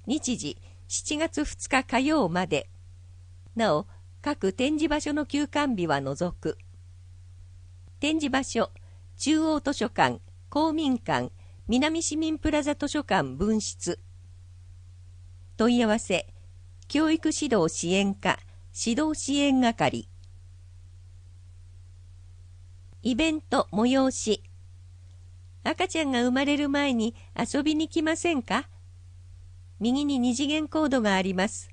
日時7月2日火曜まで。なお、各展示場所の休館日は除く。展示場所、中央図書館、公民館、南市民プラザ図書館分室。問い合わせ、教育指導支援課、指導支援係。イベント催し。赤ちゃんが生まれる前に遊びに来ませんか右に二次元コードがあります。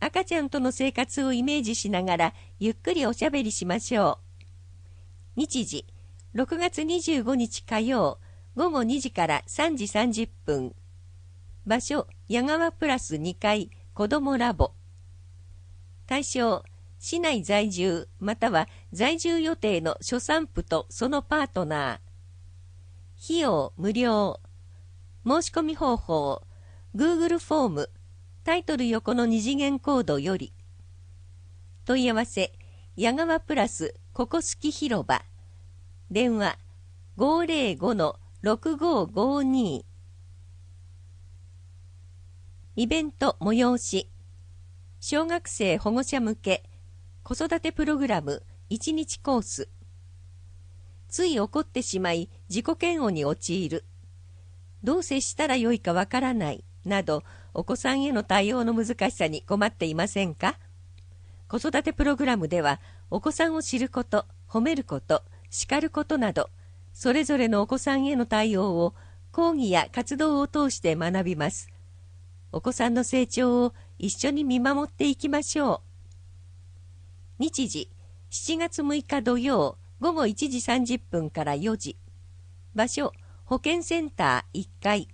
赤ちゃんとの生活をイメージしながらゆっくりおしゃべりしましょう。日時、6月25日火曜、午後2時から3時30分。場所、矢川プラス2階、子どもラボ。対象、市内在住または在住予定の初産婦とそのパートナー。費用無料。申し込み方法 Google フォームタイトル横の二次元コードより問い合わせ矢川プラスここすき広場電話505-6552イベント催し小学生保護者向け子育てプログラム1日コースつい怒ってしまい自己嫌悪に陥るどう接したらよいかわからないなどお子さんへの対応の難しさに困っていませんか子育てプログラムではお子さんを知ること褒めること叱ることなどそれぞれのお子さんへの対応を講義や活動を通して学びますお子さんの成長を一緒に見守っていきましょう日時7月6日土曜午後1時30分から4時場所保健センター1階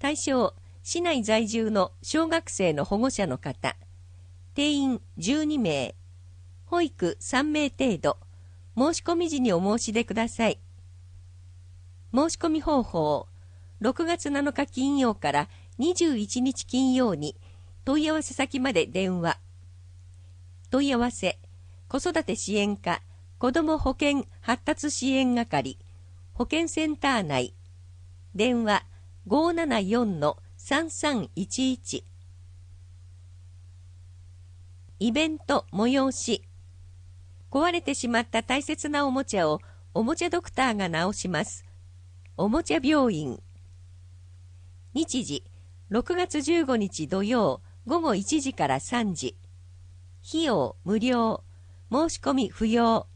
対象市内在住の小学生の保護者の方定員12名保育3名程度申し込み時にお申し出ください申し込み方法6月7日金曜から21日金曜に問い合わせ先まで電話問い合わせ子育て支援課子ども保健発達支援係保健センター内電話574-3311イベント催し壊れてしまった大切なおもちゃをおもちゃドクターが直しますおもちゃ病院日時6月15日土曜午後1時から3時費用無料申し込み不要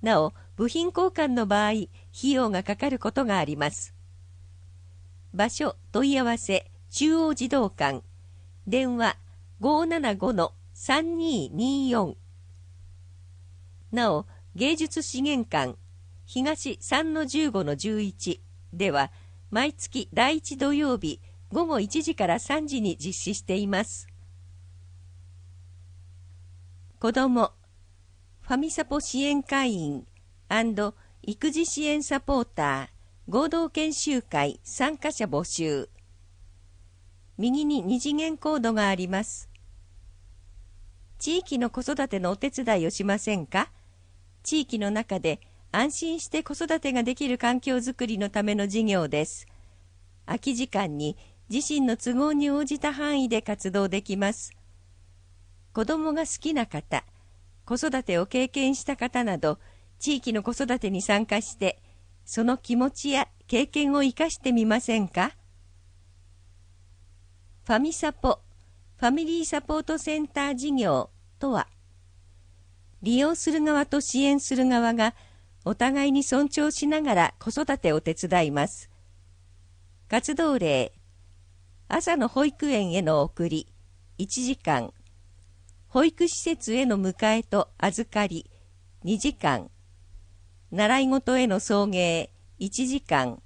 なお部品交換の場合費用がかかることがあります。場所問い合わせ中央児童館電話575-3224なお芸術資源館東3-15-11では毎月第1土曜日午後1時から3時に実施しています。子供、ファミサポ支援会員アンド、育児支援サポーター合同研修会参加者募集右に二次元コードがあります地域の子育てのお手伝いをしませんか地域の中で安心して子育てができる環境づくりのための事業です空き時間に自身の都合に応じた範囲で活動できます子供が好きな方子育てを経験した方など地域の子育てに参加して、その気持ちや経験を生かしてみませんかファミサポ、ファミリーサポートセンター事業とは、利用する側と支援する側がお互いに尊重しながら子育てを手伝います。活動例、朝の保育園への送り、1時間、保育施設への迎えと預かり、2時間、習い事への送迎1時間、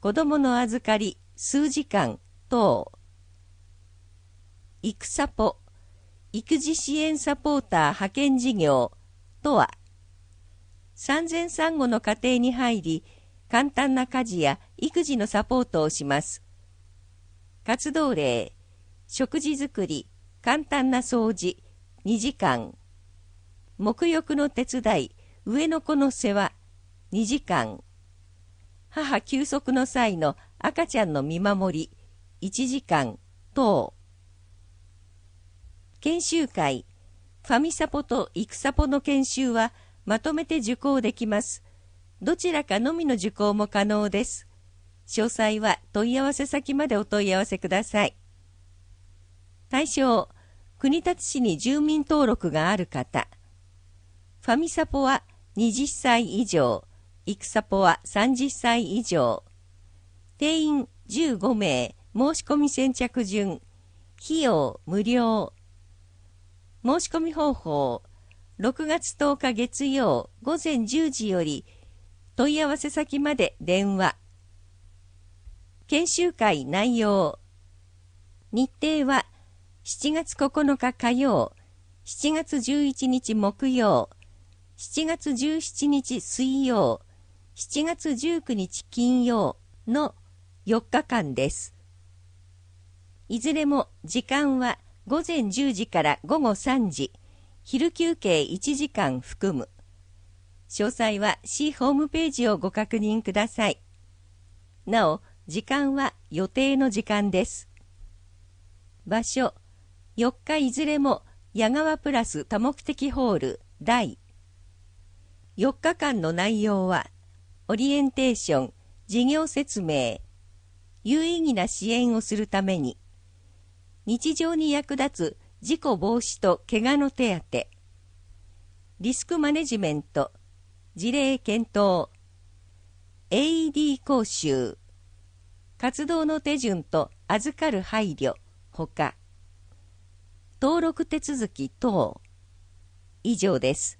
子供の預かり数時間等、育サポ、育児支援サポーター派遣事業とは、産前産後の家庭に入り、簡単な家事や育児のサポートをします。活動例、食事作り、簡単な掃除、2時間、沐浴の手伝い、上の子の世話2時間母休息の際の赤ちゃんの見守り1時間等研修会ファミサポとイクサポの研修はまとめて受講できます。どちらかのみの受講も可能です。詳細は問い合わせ先までお問い合わせください。対象、国立市に住民登録がある方。ファミサポは20歳以上、イクサポは30歳以上。定員15名、申し込み先着順。費用無料。申し込み方法、6月10日月曜午前10時より、問い合わせ先まで電話。研修会内容。日程は7月9日火曜、7月11日木曜、7月17日水曜、7月19日金曜の4日間です。いずれも時間は午前10時から午後3時、昼休憩1時間含む。詳細は市ホームページをご確認ください。なお、時間は予定の時間です。場所、4日いずれも矢川プラス多目的ホール第4日間の内容は、オリエンテーション、事業説明、有意義な支援をするために、日常に役立つ事故防止と怪我の手当、リスクマネジメント、事例検討、AED 講習、活動の手順と預かる配慮、ほか、登録手続き等、以上です。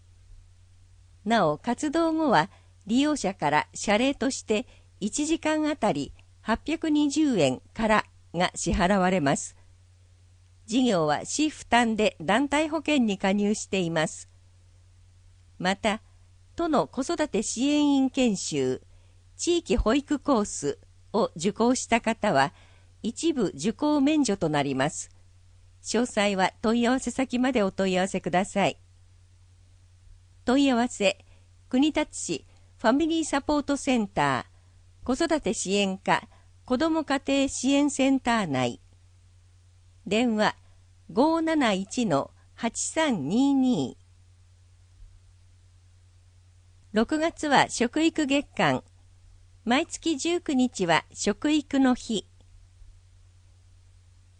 なお活動後は利用者から謝礼として1時間あたり820円からが支払われます。事業は市負担で団体保険に加入しています。また、都の子育て支援員研修、地域保育コースを受講した方は、一部受講免除となります。詳細は問い合わせ先までお問い合わせください。問い合わせ、国立市ファミリーサポートセンター、子育て支援課、子ども家庭支援センター内、電話571-8322、6月は食育月間、毎月19日は食育の日。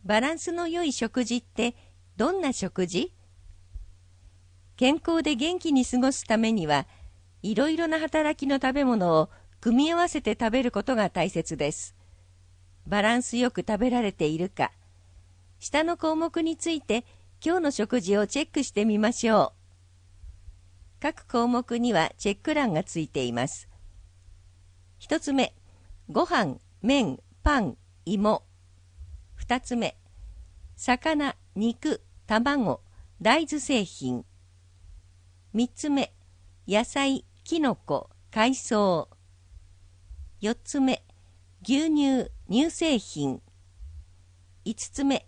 バランスの良い食事ってどんな食事健康で元気に過ごすためにはいろいろな働きの食べ物を組み合わせて食べることが大切ですバランスよく食べられているか下の項目について今日の食事をチェックしてみましょう各項目にはチェック欄がついています1つ目ご飯麺パン芋2つ目魚肉卵大豆製品3つ目、野菜、きのこ、海藻。4つ目、牛乳、乳製品。5つ目、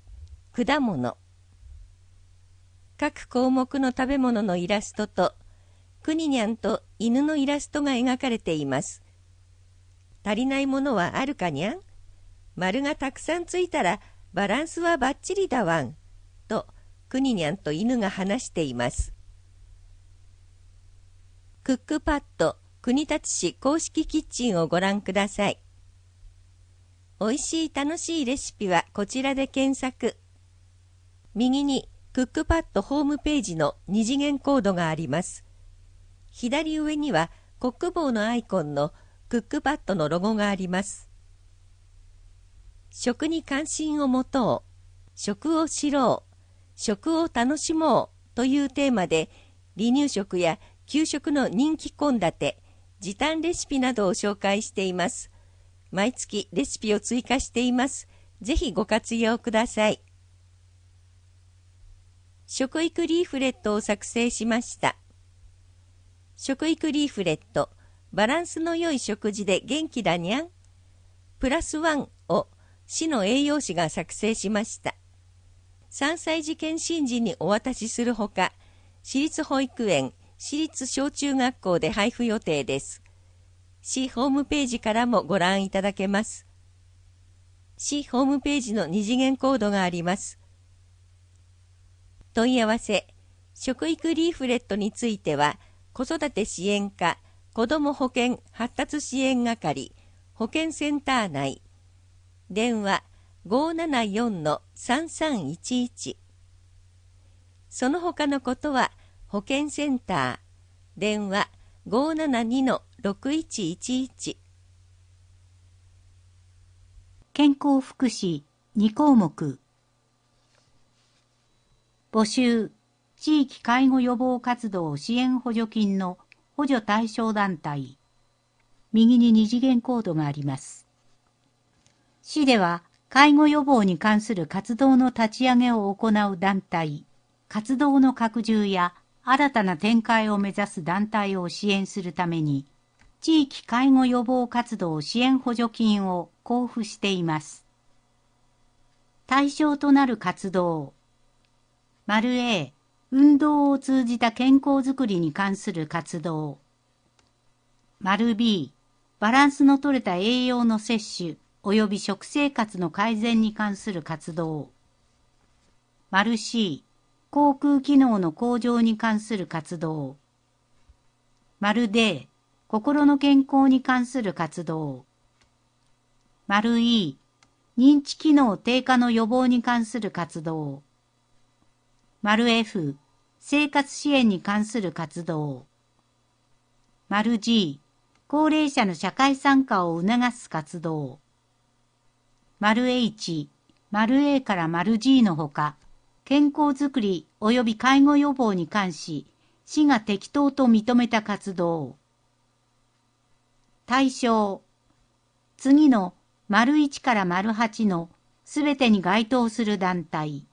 果物。各項目の食べ物のイラストと、くににゃんと犬のイラストが描かれています。足りないものはあるかにゃん丸がたくさんついたらバランスはバッチリだわん。と、くににゃんと犬が話しています。クックパッド国立市公式キッチンをご覧ください。美味しい楽しいレシピはこちらで検索。右にクックパッドホームページの二次元コードがあります。左上にはコックボのアイコンのクックパッドのロゴがあります。食に関心を持とう、食を知ろう、食を楽しもうというテーマで離乳食や給食の人気献立、時短レシピなどを紹介しています。毎月レシピを追加しています。ぜひご活用ください。食育リーフレットを作成しました。食育リーフレット、バランスの良い食事で元気だにゃん。プラスワンを市の栄養士が作成しました。3歳児健診時にお渡しするほか、私立保育園、市立小中学校で配布予定です。市ホームページからもご覧いただけます。市ホームページの二次元コードがあります。問い合わせ、食育リーフレットについては、子育て支援課、子ども保健発達支援係、保健センター内、電話574-3311、その他のことは、保健センター電話572-6111健康福祉2項目募集地域介護予防活動支援補助金の補助対象団体右に二次元コードがあります市では介護予防に関する活動の立ち上げを行う団体活動の拡充や新たな展開を目指す団体を支援するために、地域介護予防活動支援補助金を交付しています。対象となる活動。丸 A、運動を通じた健康づくりに関する活動。丸 B、バランスのとれた栄養の摂取及び食生活の改善に関する活動。丸 C、航空機能の向上に関する活動。まるで、心の健康に関する活動。る E、認知機能低下の予防に関する活動。る F、生活支援に関する活動。る G、高齢者の社会参加を促す活動。丸 H、丸 A から丸 G のほか、健康づくり及び介護予防に関し、市が適当と認めた活動。対象。次の丸1から丸8のすべてに該当する団体。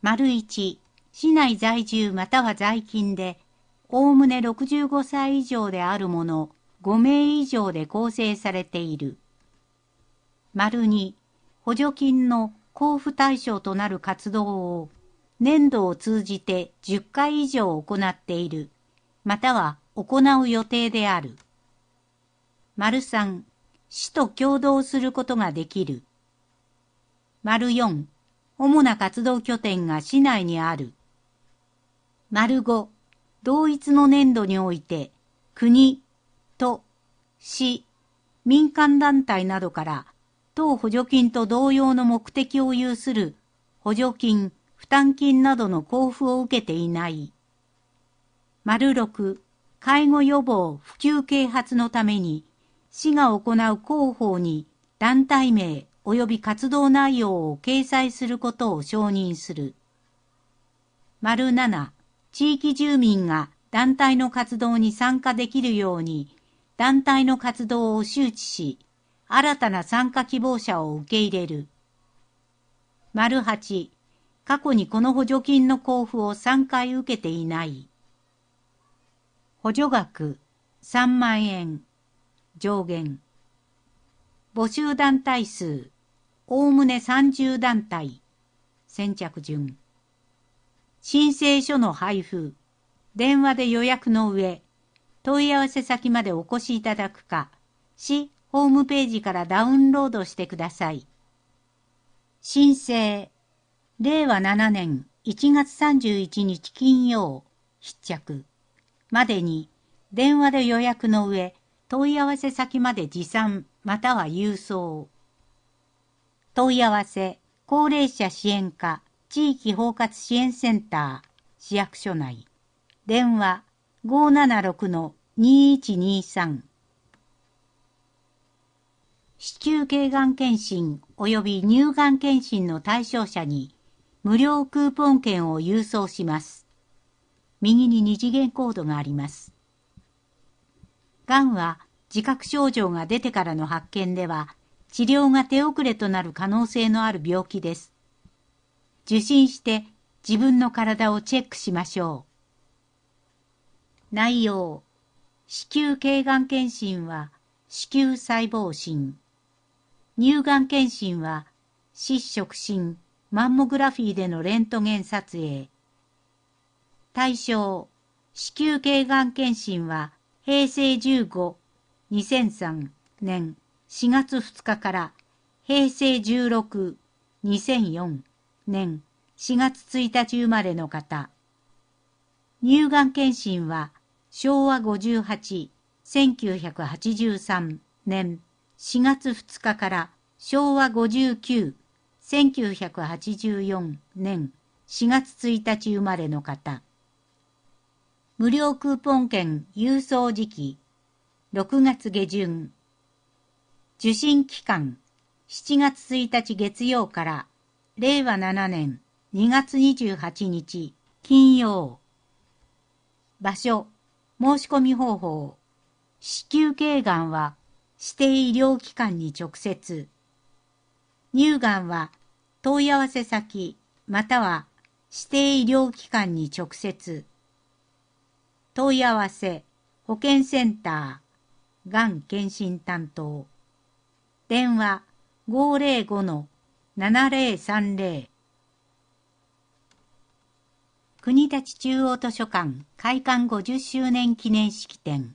丸1、市内在住または在勤で、おおむね65歳以上であるもの、5名以上で構成されている。丸2、補助金の交付対象となる活動を年度を通じて10回以上行っている、または行う予定である。丸3、市と共同することができる。丸4、主な活動拠点が市内にある。丸5、同一の年度において、国、都、市、民間団体などから当補助金と同様の目的を有する補助金、負担金などの交付を受けていない。丸6、介護予防普及啓発のために、市が行う広報に団体名及び活動内容を掲載することを承認する。丸7、地域住民が団体の活動に参加できるように、団体の活動を周知し、新たな参加希望者を受け入れる。丸八、過去にこの補助金の交付を3回受けていない。補助額3万円上限募集団体数おおむね30団体先着順申請書の配布電話で予約の上問い合わせ先までお越しいただくか市ホームページからダウンロードしてください。申請、令和7年1月31日金曜、必着までに電話で予約の上、問い合わせ先まで持参または郵送。問い合わせ、高齢者支援課、地域包括支援センター、市役所内。電話576-2123子宮頸がん検診及び乳がん検診の対象者に無料クーポン券を郵送します。右に二次元コードがあります。がんは自覚症状が出てからの発見では治療が手遅れとなる可能性のある病気です。受診して自分の体をチェックしましょう。内容子宮頸がん検診は子宮細胞診乳がん検診は、失触診、マンモグラフィーでのレントゲン撮影。対象、子宮頸がん検診は、平成15、2003年4月2日から、平成16、2004年4月1日生まれの方。乳がん検診は、昭和58、1983年4月2日から昭和59、1984年4月1日生まれの方。無料クーポン券郵送時期6月下旬。受信期間7月1日月曜から令和7年2月28日金曜。場所、申し込み方法。子宮頸がんは指定医療機関に直接。乳がんは問い合わせ先または指定医療機関に直接。問い合わせ保健センターがん検診担当。電話505-7030国立中央図書館開館50周年記念式典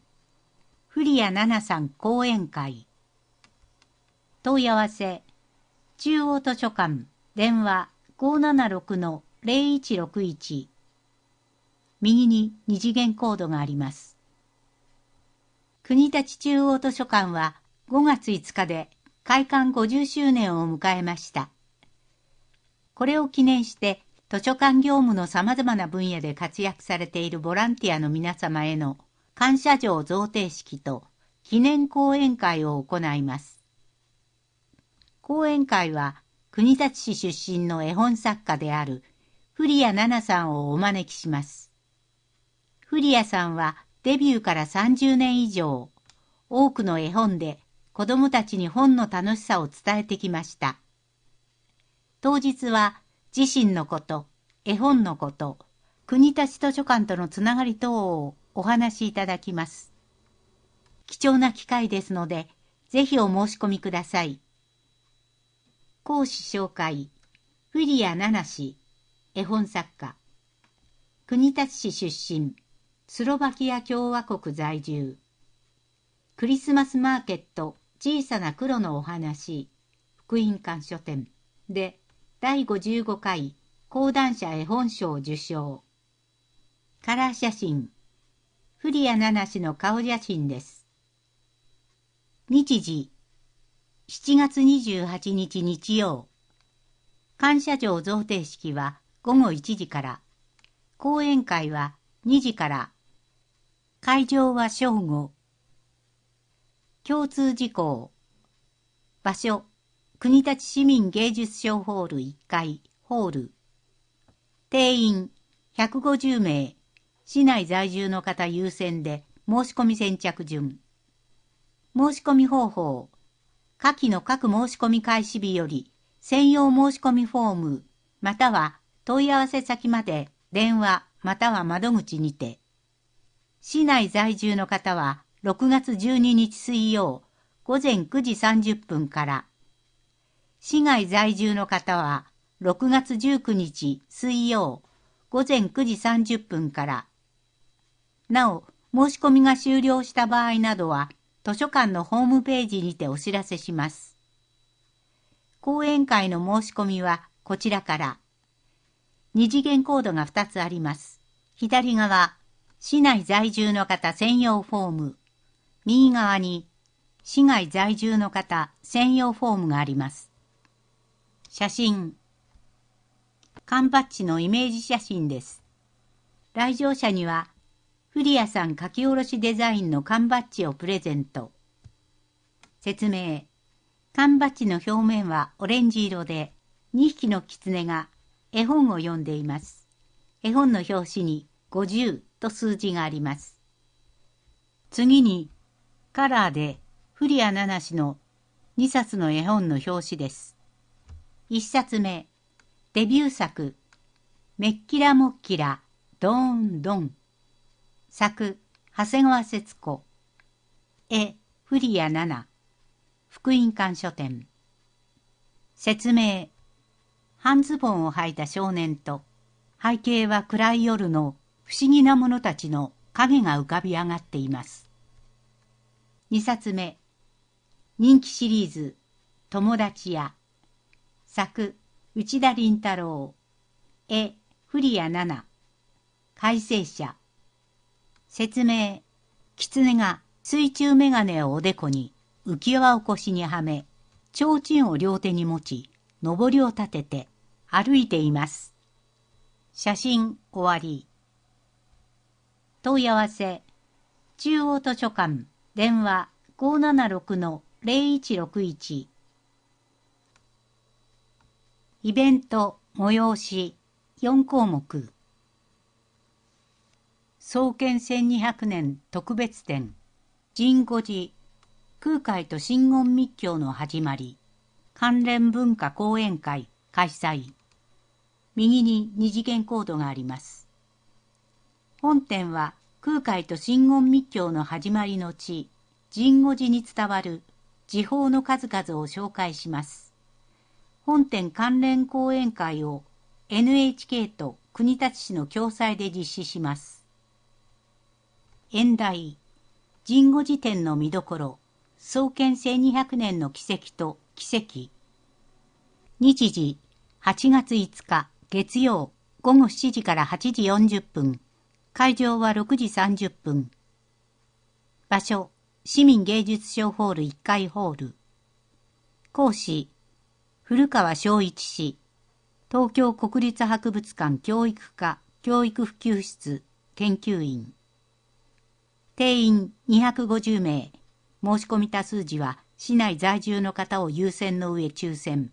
古谷奈々さん講演会問い合わせ中央図書館電話576-0161右に二次元コードがあります国立中央図書館は5月5日で開館50周年を迎えましたこれを記念して図書館業務のさまざまな分野で活躍されているボランティアの皆様への感謝状贈呈式と記念講演会を行います。講演会は国立市出身の絵本作家である古谷奈々さんをお招きします。古谷さんはデビューから30年以上、多くの絵本で子供たちに本の楽しさを伝えてきました。当日は自身のこと、絵本のこと、国立図書館とのつながり等をお話しいただきます。貴重な機会ですので、ぜひお申し込みください。講師紹介、フィリアナ氏、絵本作家。国立市出身、スロバキア共和国在住。クリスマスマーケット、小さな黒のお話、福音館書店で、第55回講談社絵本賞受賞。カラー写真、古谷七氏の顔写真です。日時、7月28日日曜、感謝状贈呈式は午後1時から、講演会は2時から、会場は正午、共通事項、場所、国立市民芸術賞ホール1階、ホール、定員150名、市内在住の方優先で申し込み先着順。申し込み方法。下記の各申し込み開始日より専用申し込みフォームまたは問い合わせ先まで電話または窓口にて。市内在住の方は6月12日水曜午前9時30分から。市外在住の方は6月19日水曜午前9時30分から。なお、申し込みが終了した場合などは、図書館のホームページにてお知らせします。講演会の申し込みはこちらから。二次元コードが2つあります。左側、市内在住の方専用フォーム。右側に、市外在住の方専用フォームがあります。写真。缶バッジのイメージ写真です。来場者には、古谷さん書き下ろしデザインの缶バッジをプレゼント。説明。缶バッジの表面はオレンジ色で、2匹の狐が絵本を読んでいます。絵本の表紙に50と数字があります。次に、カラーでフリア七氏の2冊の絵本の表紙です。1冊目、デビュー作、めっきらもっきらドーンドン。作、長谷川節子。絵、フリア々。福音館書店。説明。半ズボンを履いた少年と、背景は暗い夜の不思議な者たちの影が浮かび上がっています。二冊目。人気シリーズ、友達や。作、内田林太郎。絵、フリア々。改正者。説明。狐が水中メガネをおでこに、浮輪を腰にはめ、提灯を両手に持ち、上りを立てて、歩いています。写真終わり。問い合わせ、中央図書館、電話576-0161。イベント、催し、4項目。創建1200年特別展神護寺空海と真言密教の始まり関連文化講演会開催右に二次元コードがあります本展は空海と真言密教の始まりの地神護寺に伝わる時報の数々を紹介します本展関連講演会を NHK と国立市の共催で実施します演題、神護辞典の見どころ、創建1200年の奇跡と奇跡。日時、8月5日、月曜、午後7時から8時40分、会場は6時30分。場所、市民芸術賞ホール1階ホール。講師、古川昭一氏、東京国立博物館教育課、教育普及室研究員。定員250名。申し込み多数時は市内在住の方を優先の上抽選。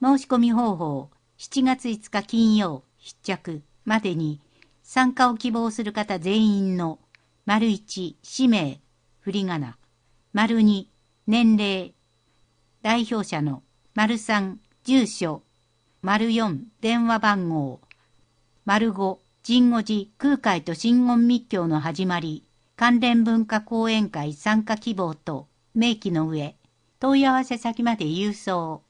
申し込み方法、7月5日金曜、必着までに、参加を希望する方全員の、丸1、氏名、振り仮名、丸2、年齢、代表者の、丸3、住所、丸4、電話番号、丸5、神護寺空海と真言密教の始まり、関連文化講演会参加希望と明記の上、問い合わせ先まで郵送、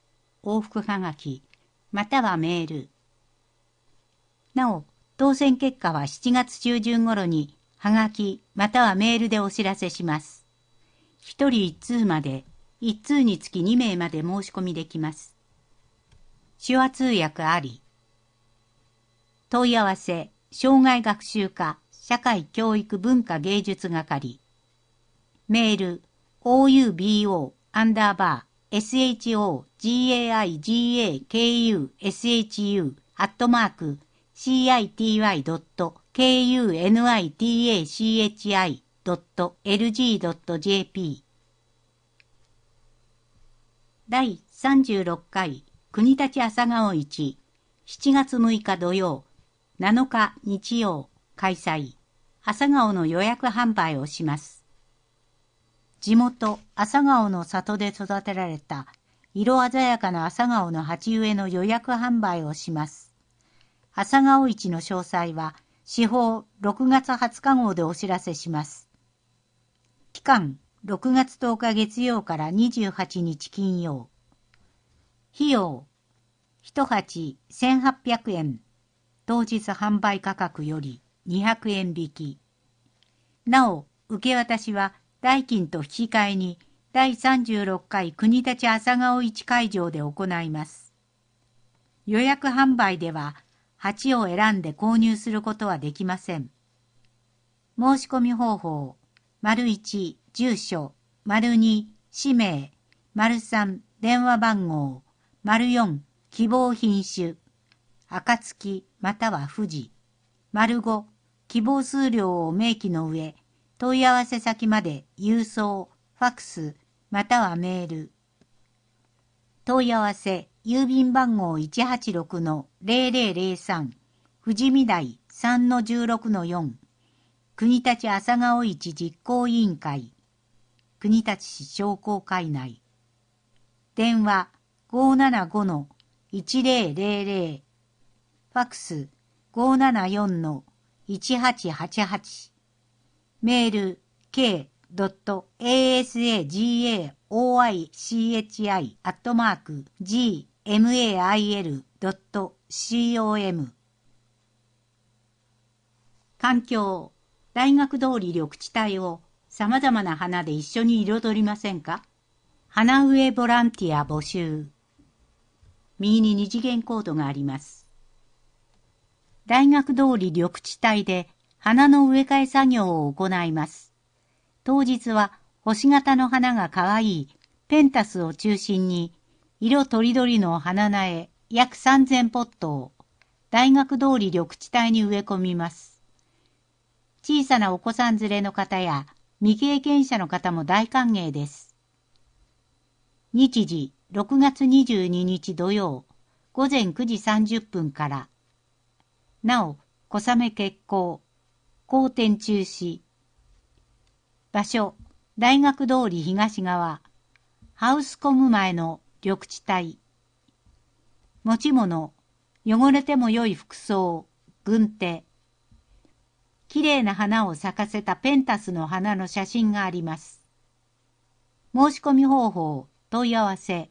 往復はがき、またはメール。なお、当選結果は7月中旬頃に、はがき、またはメールでお知らせします。一人一通まで、一通につき2名まで申し込みできます。手話通訳あり。問い合わせ、障害学習科社会教育文化芸術係メール oubo アンダーバー shogaigakushu アットマーク city.kunitachi.lg.jp 第36回国立朝顔市7月6日土曜7日日曜開催朝顔の予約販売をします。地元朝顔の里で育てられた色鮮やかな朝顔の鉢植えの予約販売をします。朝顔市の詳細は司法6月20日号でお知らせします。期間6月10日月曜から28日金曜。費用1鉢1800円。当日販売価格より200円引き。なお、受け渡しは代金と引き換えに第36回国立朝顔市会場で行います。予約販売では鉢を選んで購入することはできません。申し込み方法、丸1、住所、丸2、氏名、丸3、電話番号、丸4、希望品種、暁、または富士。丸5、希望数量を明記の上、問い合わせ先まで郵送、ファクス、またはメール。問い合わせ、郵便番号186-0003、富士見台3-16-4、国立朝顔市実行委員会、国立市商工会内。電話575-1000ファクス574-1888メール k.asagaoichi.gmail.com 環境、大学通り緑地帯を様々な花で一緒に彩りませんか花植えボランティア募集。右に二次元コードがあります。大学通り緑地帯で花の植え替え作業を行います。当日は星型の花が可愛いペンタスを中心に色とりどりの花苗約3000ポットを大学通り緑地帯に植え込みます。小さなお子さん連れの方や未経験者の方も大歓迎です。日時6月22日土曜午前9時30分からなお、小雨結構、好転中止。場所、大学通り東側、ハウスコム前の緑地帯。持ち物、汚れても良い服装、軍手。綺麗な花を咲かせたペンタスの花の写真があります。申し込み方法、問い合わせ。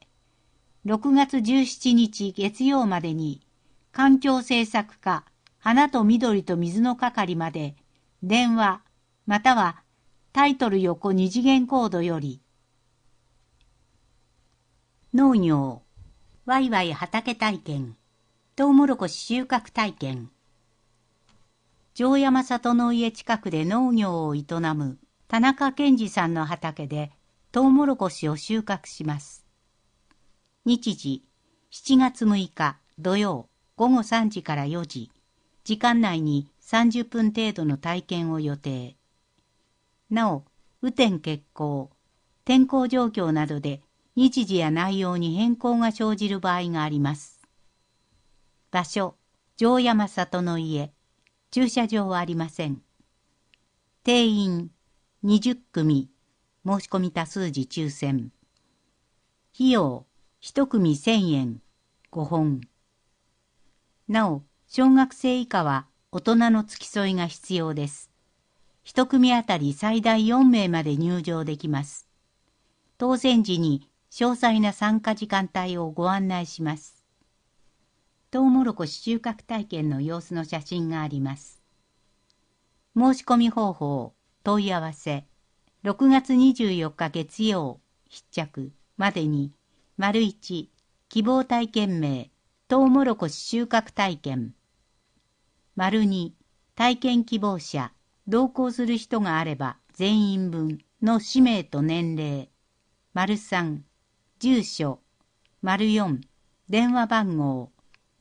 6月17日月曜までに、環境政策課、花と緑と水の係まで、電話、またはタイトル横二次元コードより、農業、ワイワイ畑体験、トウモロコシ収穫体験、城山里の家近くで農業を営む田中健二さんの畑でトウモロコシを収穫します。日時、7月6日土曜午後3時から4時。時間内に30分程度の体験を予定。なお、雨天欠航、天候状況などで日時や内容に変更が生じる場合があります。場所、城山里の家、駐車場はありません。定員20組、申し込み多数時抽選。費用、1組1000円、5本。なお、小学生以下は大人の付き添いが必要です。一組あたり最大4名まで入場できます。当選時に詳細な参加時間帯をご案内します。トウモロコシ収穫体験の様子の写真があります。申し込み方法、問い合わせ、6月24日月曜、必着までに、丸1、希望体験名、トウモロコシ収穫体験、丸2、体験希望者、同行する人があれば全員分の氏名と年齢。丸3、住所。丸4、電話番号。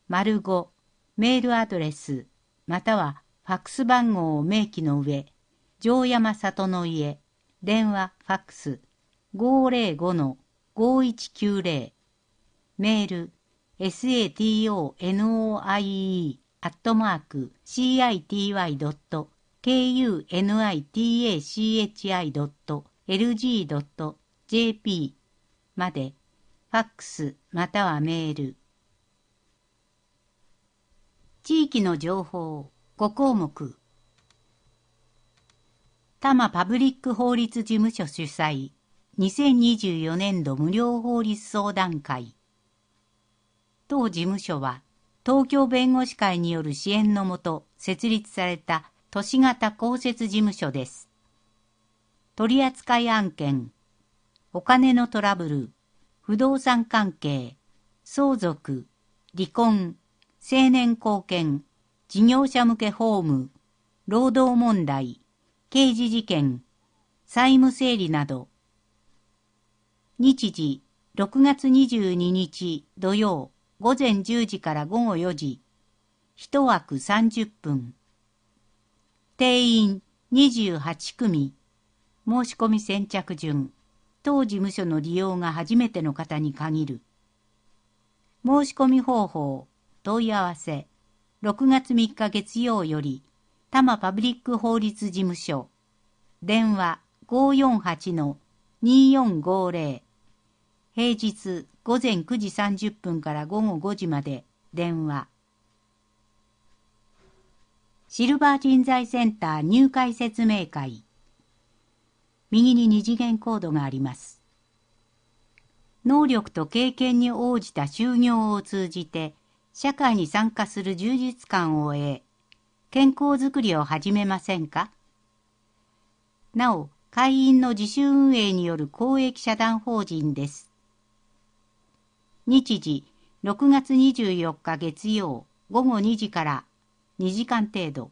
丸5、メールアドレス、またはファックス番号を明記の上、城山里の家、電話、ファックス、505-5190、メール、satonoie アットマーク city.kunitachi.lg.jp まで、ファックスまたはメール。地域の情報5項目。多摩パブリック法律事務所主催2024年度無料法律相談会。当事務所は東京弁護士会による支援のもと設立された都市型公設事務所です。取扱案件、お金のトラブル、不動産関係、相続、離婚、成年後見、事業者向け法務、労働問題、刑事事件、債務整理など、日時6月22日土曜午前10時から午後4時、一枠30分。定員28組、申し込み先着順、当事務所の利用が初めての方に限る。申し込み方法、問い合わせ、6月3日月曜より、多摩パブリック法律事務所、電話548-2450、平日午前9時30分から午後5時まで電話シルバー人材センター入会説明会右に二次元コードがあります能力と経験に応じた就業を通じて社会に参加する充実感を得健康づくりを始めませんかなお会員の自主運営による公益社団法人です日時6月24日月曜午後2時から2時間程度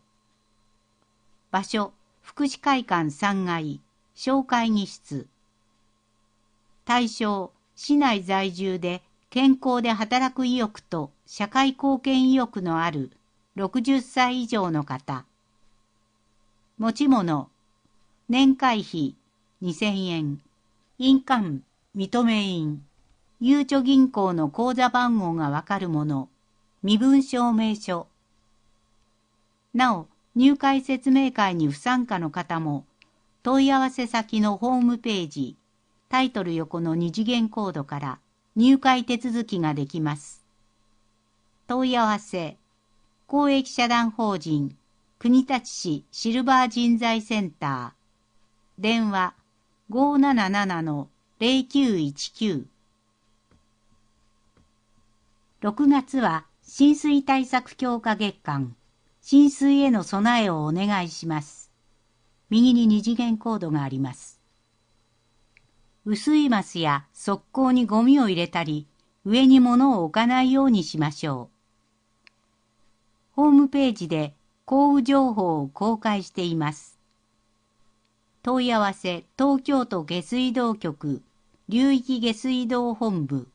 場所福祉会館3階小会議室対象市内在住で健康で働く意欲と社会貢献意欲のある60歳以上の方持ち物年会費2000円印鑑認め印ゆうちょ銀行の口座番号がわかるもの、身分証明書。なお、入会説明会に不参加の方も、問い合わせ先のホームページ、タイトル横の二次元コードから入会手続きができます。問い合わせ、公益社団法人、国立市シルバー人材センター、電話577-0919 6月は浸水対策強化月間、浸水への備えをお願いします。右に二次元コードがあります。薄いマスや側溝にゴミを入れたり、上に物を置かないようにしましょう。ホームページで降雨情報を公開しています。問い合わせ東京都下水道局流域下水道本部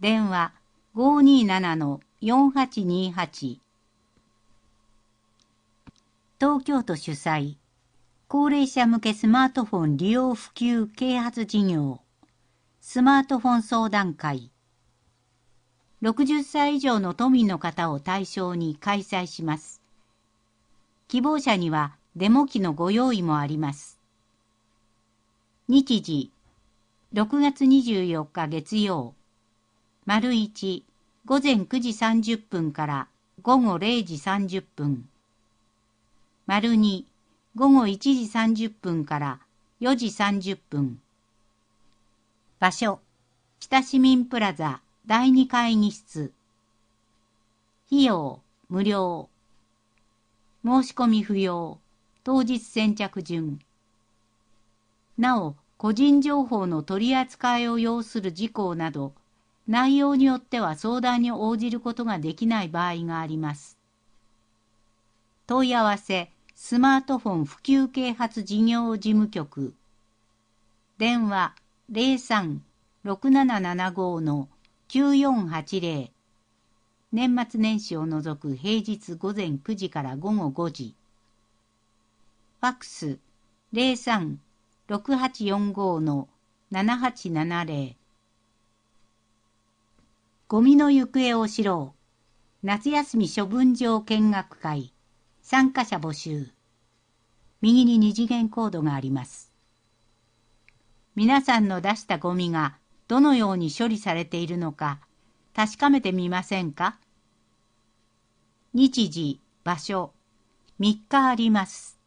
電話527-4828東京都主催高齢者向けスマートフォン利用普及啓発事業スマートフォン相談会60歳以上の都民の方を対象に開催します。希望者にはデモ機のご用意もあります。日時6月24日月曜丸1、午前9時30分から午後0時30分。丸2、午後1時30分から4時30分。場所、北市民プラザ第2会議室。費用、無料。申し込み不要。当日先着順。なお、個人情報の取り扱いを要する事項など、内容によっては相談に応じることができない場合があります。問い合わせスマートフォン普及啓発事業事務局電話03-6775-9480年末年始を除く平日午前9時から午後5時ファックス03-6845-7870ゴミの行方を知ろう。夏休み処分場見学会。参加者募集。右に二次元コードがあります。皆さんの出したゴミがどのように処理されているのか確かめてみませんか日時、場所、3日あります。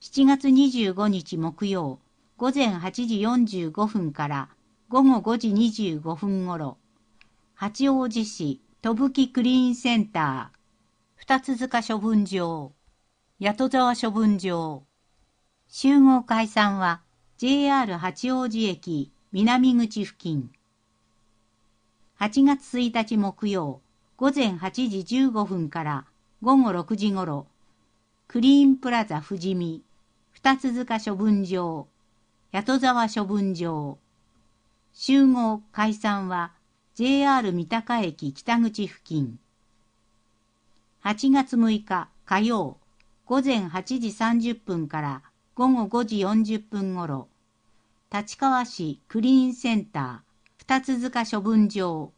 7月25日木曜午前8時45分から午後5時25分ごろ、八王子市戸吹クリーンセンター、二つ塚処分場、八戸沢処分場。集合解散は JR 八王子駅南口付近。8月1日木曜午前8時15分から午後6時ごろ、クリーンプラザ富士見、二つ塚処分場、八戸沢処分場。集合解散は JR 三鷹駅北口付近8月6日火曜午前8時30分から午後5時40分ごろ立川市クリーンセンター二つ塚処分場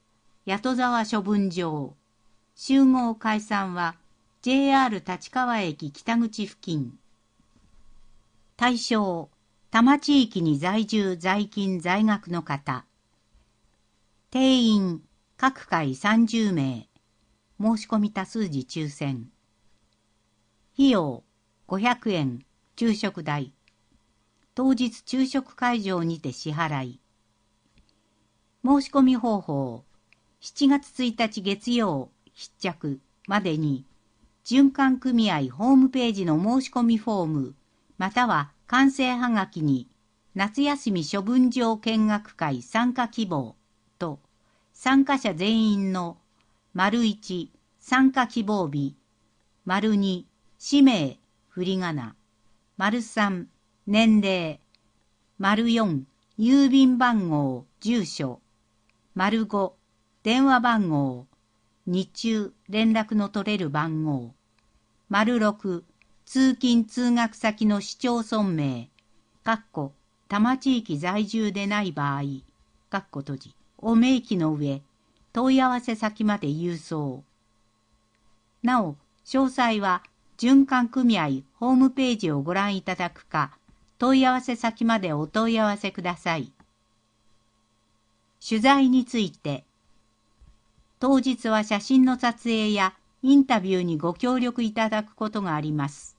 八戸沢処分場集合解散は JR 立川駅北口付近対象多摩地域に在住在勤在学の方定員各回30名申し込み多数時抽選費用500円昼食代当日昼食会場にて支払い申し込み方法7月1日月曜必着までに循環組合ホームページの申し込みフォームまたは完成はがきに夏休み処分場見学会参加希望ト、参加者全員の、丸1、参加希望日、丸2、氏名、振り仮名、丸3、年齢、丸4、郵便番号、住所、丸5、電話番号、日中連絡の取れる番号、丸6、通勤通学先の市町村名、かっこ、多摩地域在住でない場合、かっこ閉じ。を明記の上、問い合わせ先まで郵送。なお、詳細は循環組合ホームページをご覧いただくか、問い合わせ先までお問い合わせください。取材について、当日は写真の撮影やインタビューにご協力いただくことがあります。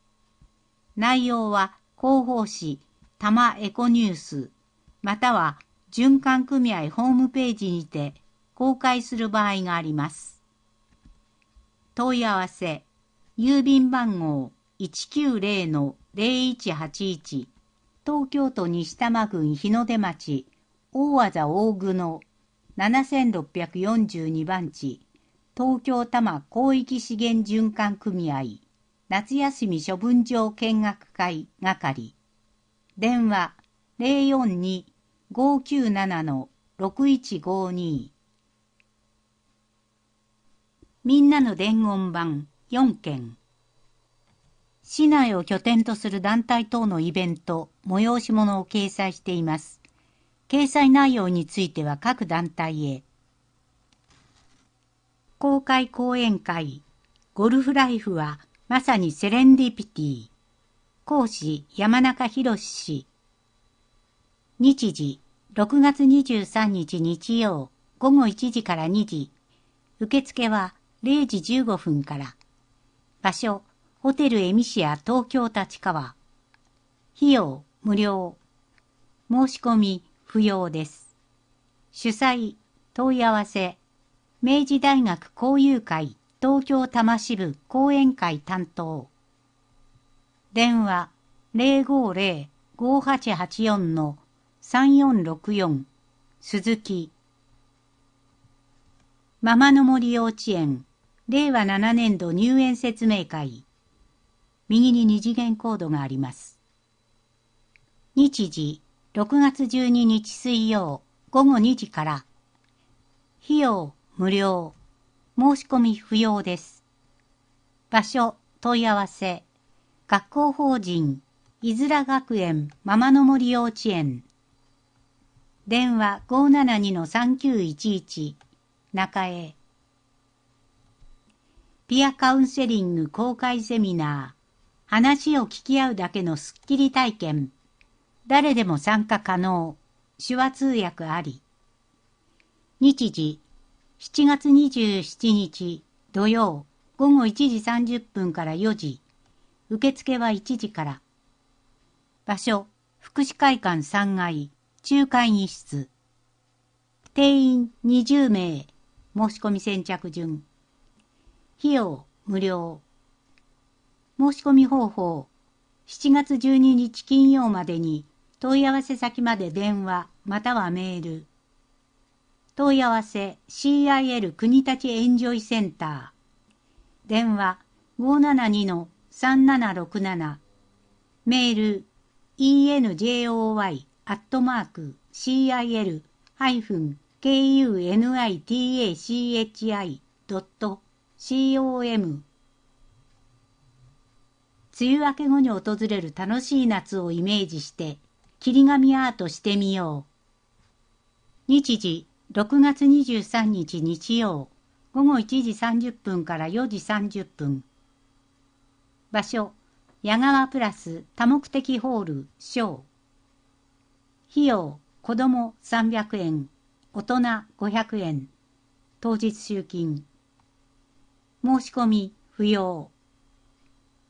内容は広報誌、多摩エコニュース、または循環組合ホームページにて公開する場合があります。問い合わせ、郵便番号190-0181東京都西多摩郡日の出町大和大久野7642番地東京多摩広域資源循環組合夏休み処分場見学会係電話0 4 2 597-6152みんなの伝言版4件市内を拠点とする団体等のイベント、催し物を掲載しています。掲載内容については各団体へ。公開講演会、ゴルフライフはまさにセレンディピティ。講師、山中博氏。日時、6月23日日曜午後1時から2時、受付は0時15分から、場所、ホテルエミシア東京立川、費用無料、申し込み不要です。主催、問い合わせ、明治大学交友会東京多摩支部講演会担当。電話050-5884の3464鈴木ママの森幼稚園令和7年度入園説明会右に二次元コードがあります日時6月12日水曜午後2時から費用無料申し込み不要です場所問い合わせ学校法人いずら学園ママの森幼稚園電話572-3911中江ピアカウンセリング公開セミナー話を聞き合うだけのスッキリ体験誰でも参加可能手話通訳あり日時7月27日土曜午後1時30分から4時受付は1時から場所福祉会館3階中会議室。定員20名。申し込み先着順。費用無料。申し込み方法。7月12日金曜までに問い合わせ先まで電話またはメール。問い合わせ CIL 国立エンジョイセンター。電話572-3767。メール enjoy アットマーク cil-kunitachi.com 梅雨明け後に訪れる楽しい夏をイメージして、切り紙アートしてみよう。日時6月23日日曜午後1時30分から4時30分。場所、矢川プラス多目的ホール、ショー。費用、子供300円、大人500円、当日集金。申し込み不要。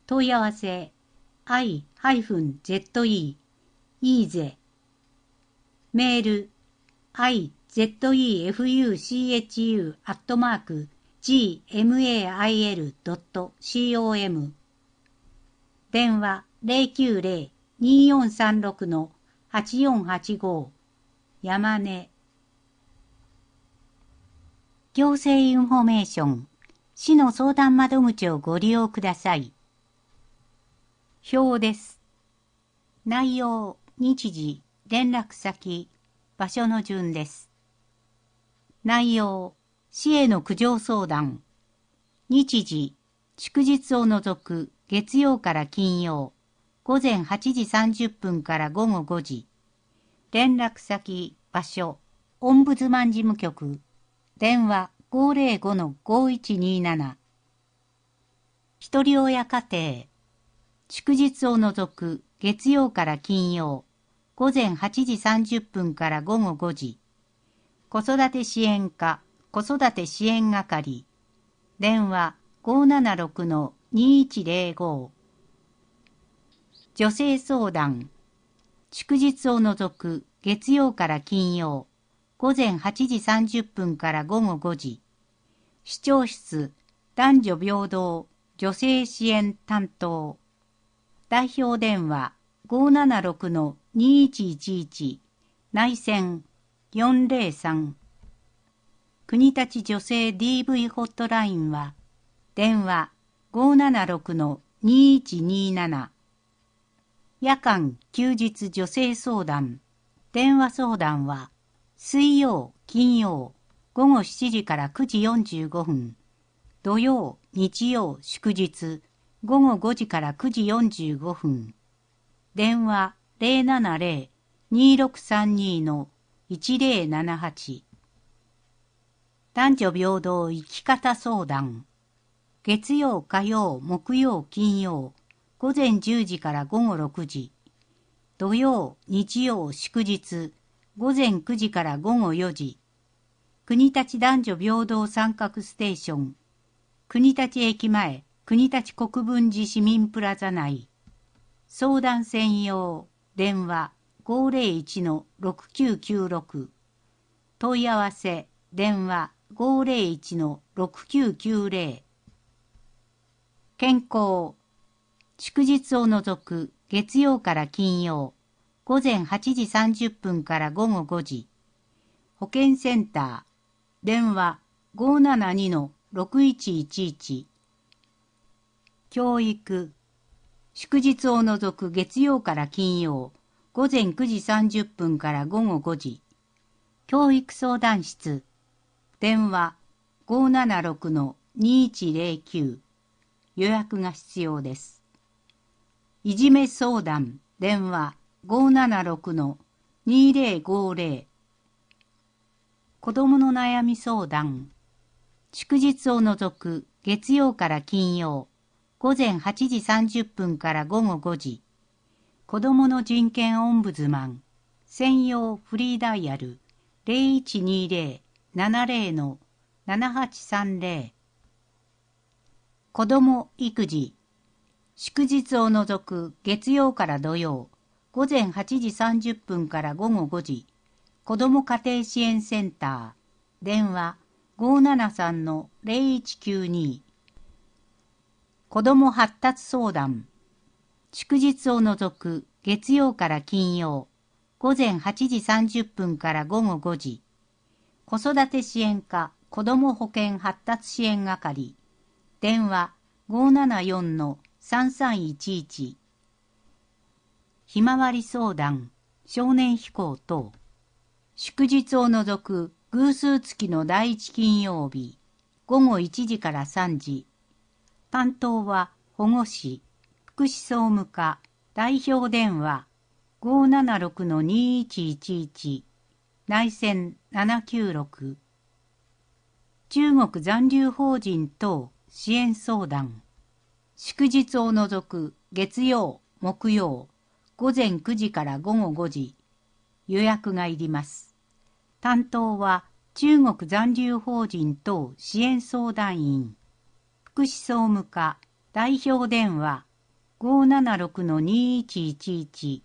問い合わせ i-ze e e メール izefuchu.gmail.com 電話090-2436の8485山根行政インフォメーション市の相談窓口をご利用ください表です内容、日時、連絡先、場所の順です内容、市への苦情相談日時、祝日を除く月曜から金曜午前8時30分から午後5時。連絡先、場所、オンブズマン事務局、電話505-5127。一人親家庭、祝日を除く月曜から金曜、午前8時30分から午後5時、子育て支援課、子育て支援係、電話576-2105女性相談。祝日を除く月曜から金曜、午前8時30分から午後5時。市長室、男女平等、女性支援担当。代表電話576-2111内線403国立女性 DV ホットラインは電話576-2127夜間・休日女性相談電話相談は水曜・金曜午後7時から9時45分土曜・日曜・祝日午後5時から9時45分電話070-2632-1078男女平等生き方相談月曜火曜木曜金曜午前10時から午後6時、土曜、日曜、祝日、午前9時から午後4時、国立男女平等参画ステーション、国立駅前、国立国分寺市民プラザ内、相談専用、電話501-6996、問い合わせ、電話501-6990、健康、祝日を除く月曜から金曜、午前8時30分から午後5時、保健センター、電話572-6111、教育、祝日を除く月曜から金曜、午前9時30分から午後5時、教育相談室、電話576-2109、予約が必要です。いじめ相談電話576-2050子供の悩み相談祝日を除く月曜から金曜午前8時30分から午後5時子供の人権オンブズマン専用フリーダイヤル0120-70-7830子供育児祝日を除く月曜から土曜、午前8時30分から午後5時、子ども家庭支援センター、電話573-0192、子ども発達相談、祝日を除く月曜から金曜、午前8時30分から午後5時、子育て支援課子ども保健発達支援係、電話574の3311ひまわり相談少年飛行等祝日を除く偶数月の第1金曜日午後1時から3時担当は保護士福祉総務課代表電話576-2111内線796中国残留邦人等支援相談祝日を除く月曜、木曜、午前9時から午後5時、予約がいります。担当は中国残留法人等支援相談員、福祉総務課代表電話576-2111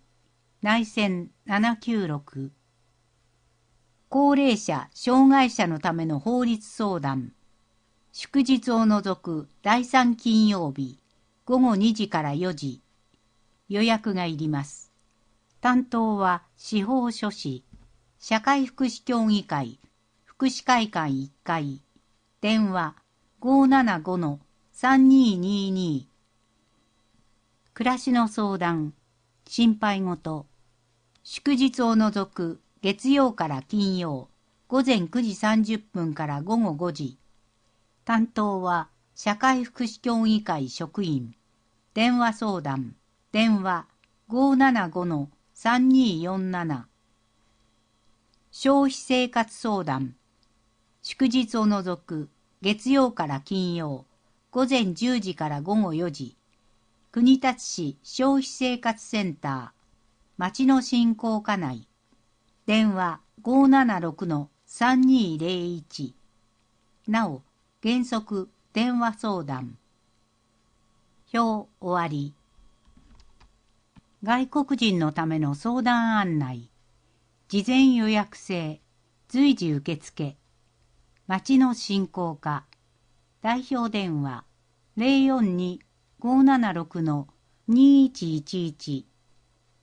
内線796高齢者・障害者のための法律相談祝日を除く第3金曜日午後2時から4時。予約がいります。担当は司法書士、社会福祉協議会、福祉会館1階。電話575-3222。暮らしの相談、心配事。祝日を除く月曜から金曜、午前9時30分から午後5時。担当は社会福祉協議会職員、電話相談、電話575-3247、消費生活相談、祝日を除く月曜から金曜、午前10時から午後4時、国立市消費生活センター、町の振興課内、電話576-3201。なお、原則、電話相談表終わり外国人のための相談案内事前予約制随時受付町の振興課代表電話042-576-2111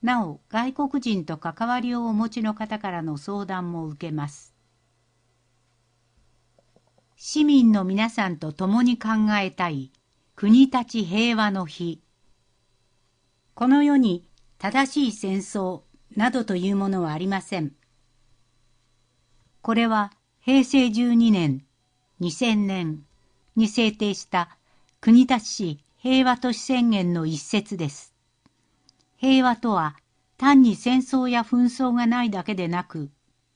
なお外国人と関わりをお持ちの方からの相談も受けます市民の皆さんと共に考えたい国立平和の日。この世に正しい戦争などというものはありません。これは平成12年、2000年に制定した国立市平和都市宣言の一節です。平和とは単に戦争や紛争がないだけでなく、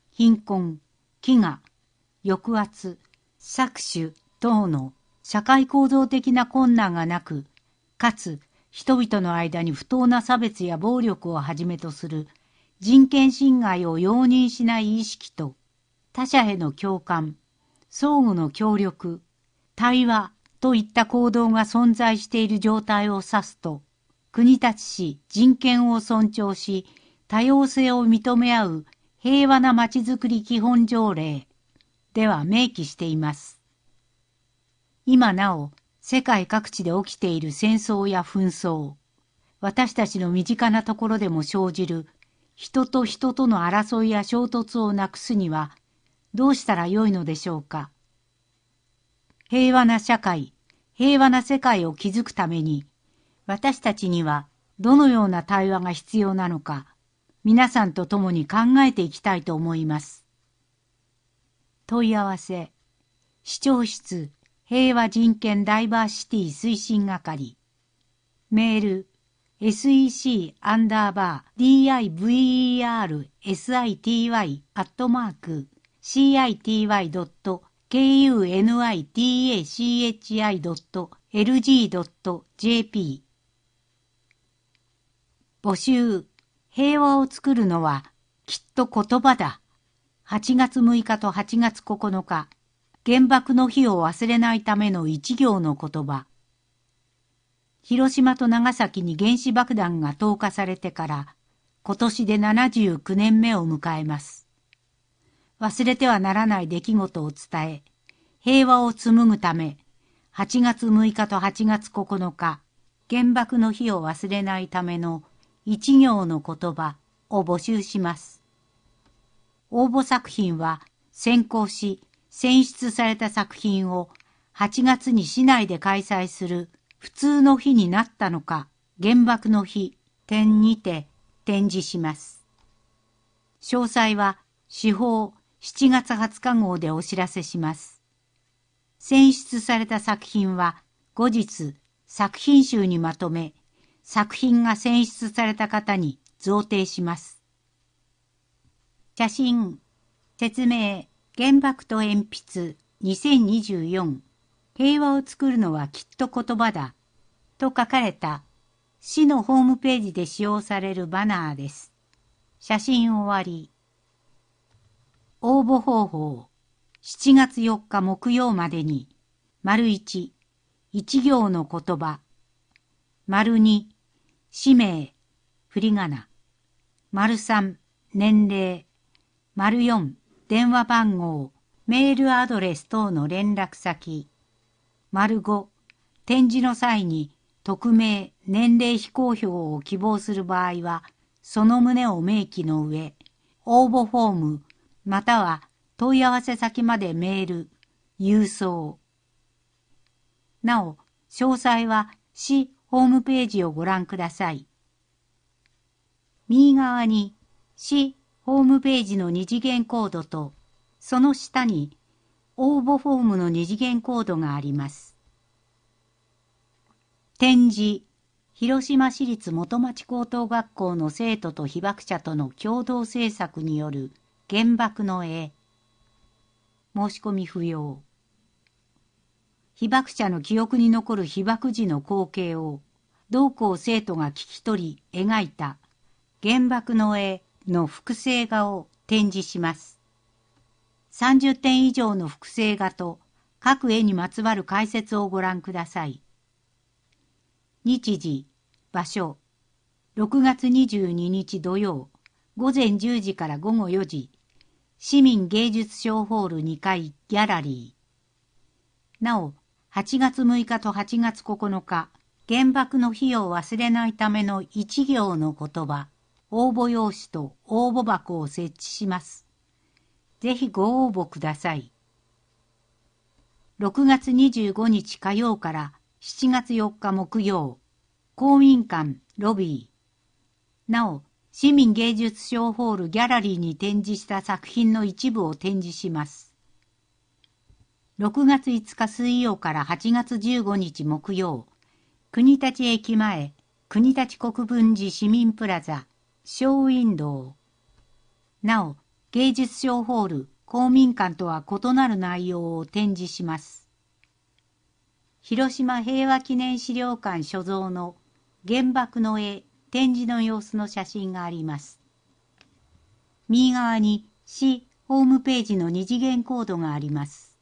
貧困、飢餓、抑圧、搾取等の社会構造的な困難がなく、かつ人々の間に不当な差別や暴力をはじめとする人権侵害を容認しない意識と他者への共感、相互の協力、対話といった行動が存在している状態を指すと、国立し人権を尊重し、多様性を認め合う平和なまちづくり基本条例では明記しています。今なお、世界各地で起きている戦争や紛争、私たちの身近なところでも生じる人と人との争いや衝突をなくすにはどうしたらよいのでしょうか。平和な社会、平和な世界を築くために私たちにはどのような対話が必要なのか皆さんと共に考えていきたいと思います。問い合わせ、市長室平和人権ダイバーシティ推進係、メール、sec diverSITY city.kunitachi.lg.jp 募集、平和を作るのはきっと言葉だ。8月6日と8月9日、原爆の日を忘れないための一行の言葉。広島と長崎に原子爆弾が投下されてから今年で79年目を迎えます。忘れてはならない出来事を伝え、平和を紡ぐため、8月6日と8月9日、原爆の日を忘れないための一行の言葉を募集します。応募作品は選考し選出された作品を8月に市内で開催する普通の日になったのか原爆の日点にて展示します。詳細は司法7月20日号でお知らせします。選出された作品は後日作品集にまとめ作品が選出された方に贈呈します。写真、説明、原爆と鉛筆、2024、平和を作るのはきっと言葉だ、と書かれた、市のホームページで使用されるバナーです。写真終わり。応募方法、7月4日木曜までに、丸1、一行の言葉、丸2、氏名、振り仮名、丸3、年齢、丸4、電話番号、メールアドレス等の連絡先。丸5、展示の際に、匿名、年齢非公表を希望する場合は、その旨を明記の上、応募フォーム、または問い合わせ先までメール、郵送。なお、詳細は市ホームページをご覧ください。右側に市ホームページの二次元コードと、その下に応募フォームの二次元コードがあります。展示、広島市立元町高等学校の生徒と被爆者との共同制作による原爆の絵。申し込み不要。被爆者の記憶に残る被爆時の光景を同校生徒が聞き取り描いた原爆の絵の複製画を展示します。30点以上の複製画と各絵にまつわる解説をご覧ください。日時、場所、6月22日土曜、午前10時から午後4時、市民芸術賞ホール2階ギャラリー。なお、8月6日と8月9日、原爆の日を忘れないための一行の言葉。応募用紙と応募箱を設置します。ぜひご応募ください。6月25日火曜から7月4日木曜、公民館ロビー。なお、市民芸術賞ホールギャラリーに展示した作品の一部を展示します。6月5日水曜から8月15日木曜、国立駅前、国立国分寺市民プラザ、ショーウィンドウ。なお、芸術賞ホール、公民館とは異なる内容を展示します。広島平和記念資料館所蔵の原爆の絵展示の様子の写真があります。右側に市ホームページの二次元コードがあります。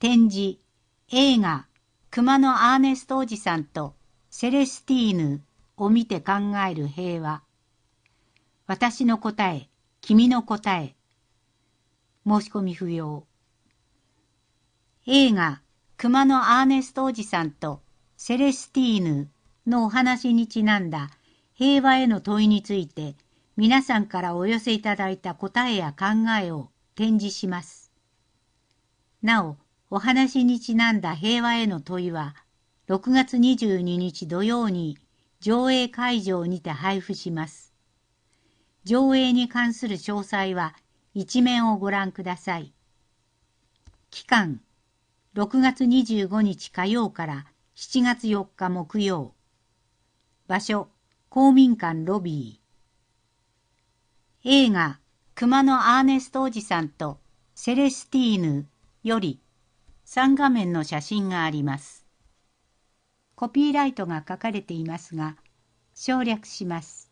展示映画熊のアーネストおじさんとセレスティーヌを見て考える平和。私の答え、君の答え。申し込み不要。映画、熊のアーネストおじさんとセレスティーヌのお話にちなんだ平和への問いについて皆さんからお寄せいただいた答えや考えを展示します。なお、お話にちなんだ平和への問いは6月22日土曜に上映会場にて配布します。上映に関する詳細は一面をご覧ください。期間6月25日火曜から7月4日木曜場所公民館ロビー映画熊野アーネストおじさんとセレスティーヌより3画面の写真があります。コピーライトが書かれていますが省略します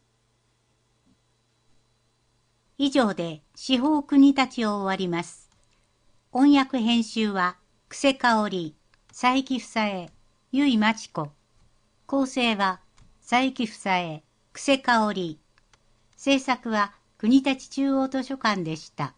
以上で司法国立ちを終わります音訳編集は久世香織佐伯房江由井真知子構成は佐伯房江久世香織制作は国立中央図書館でした。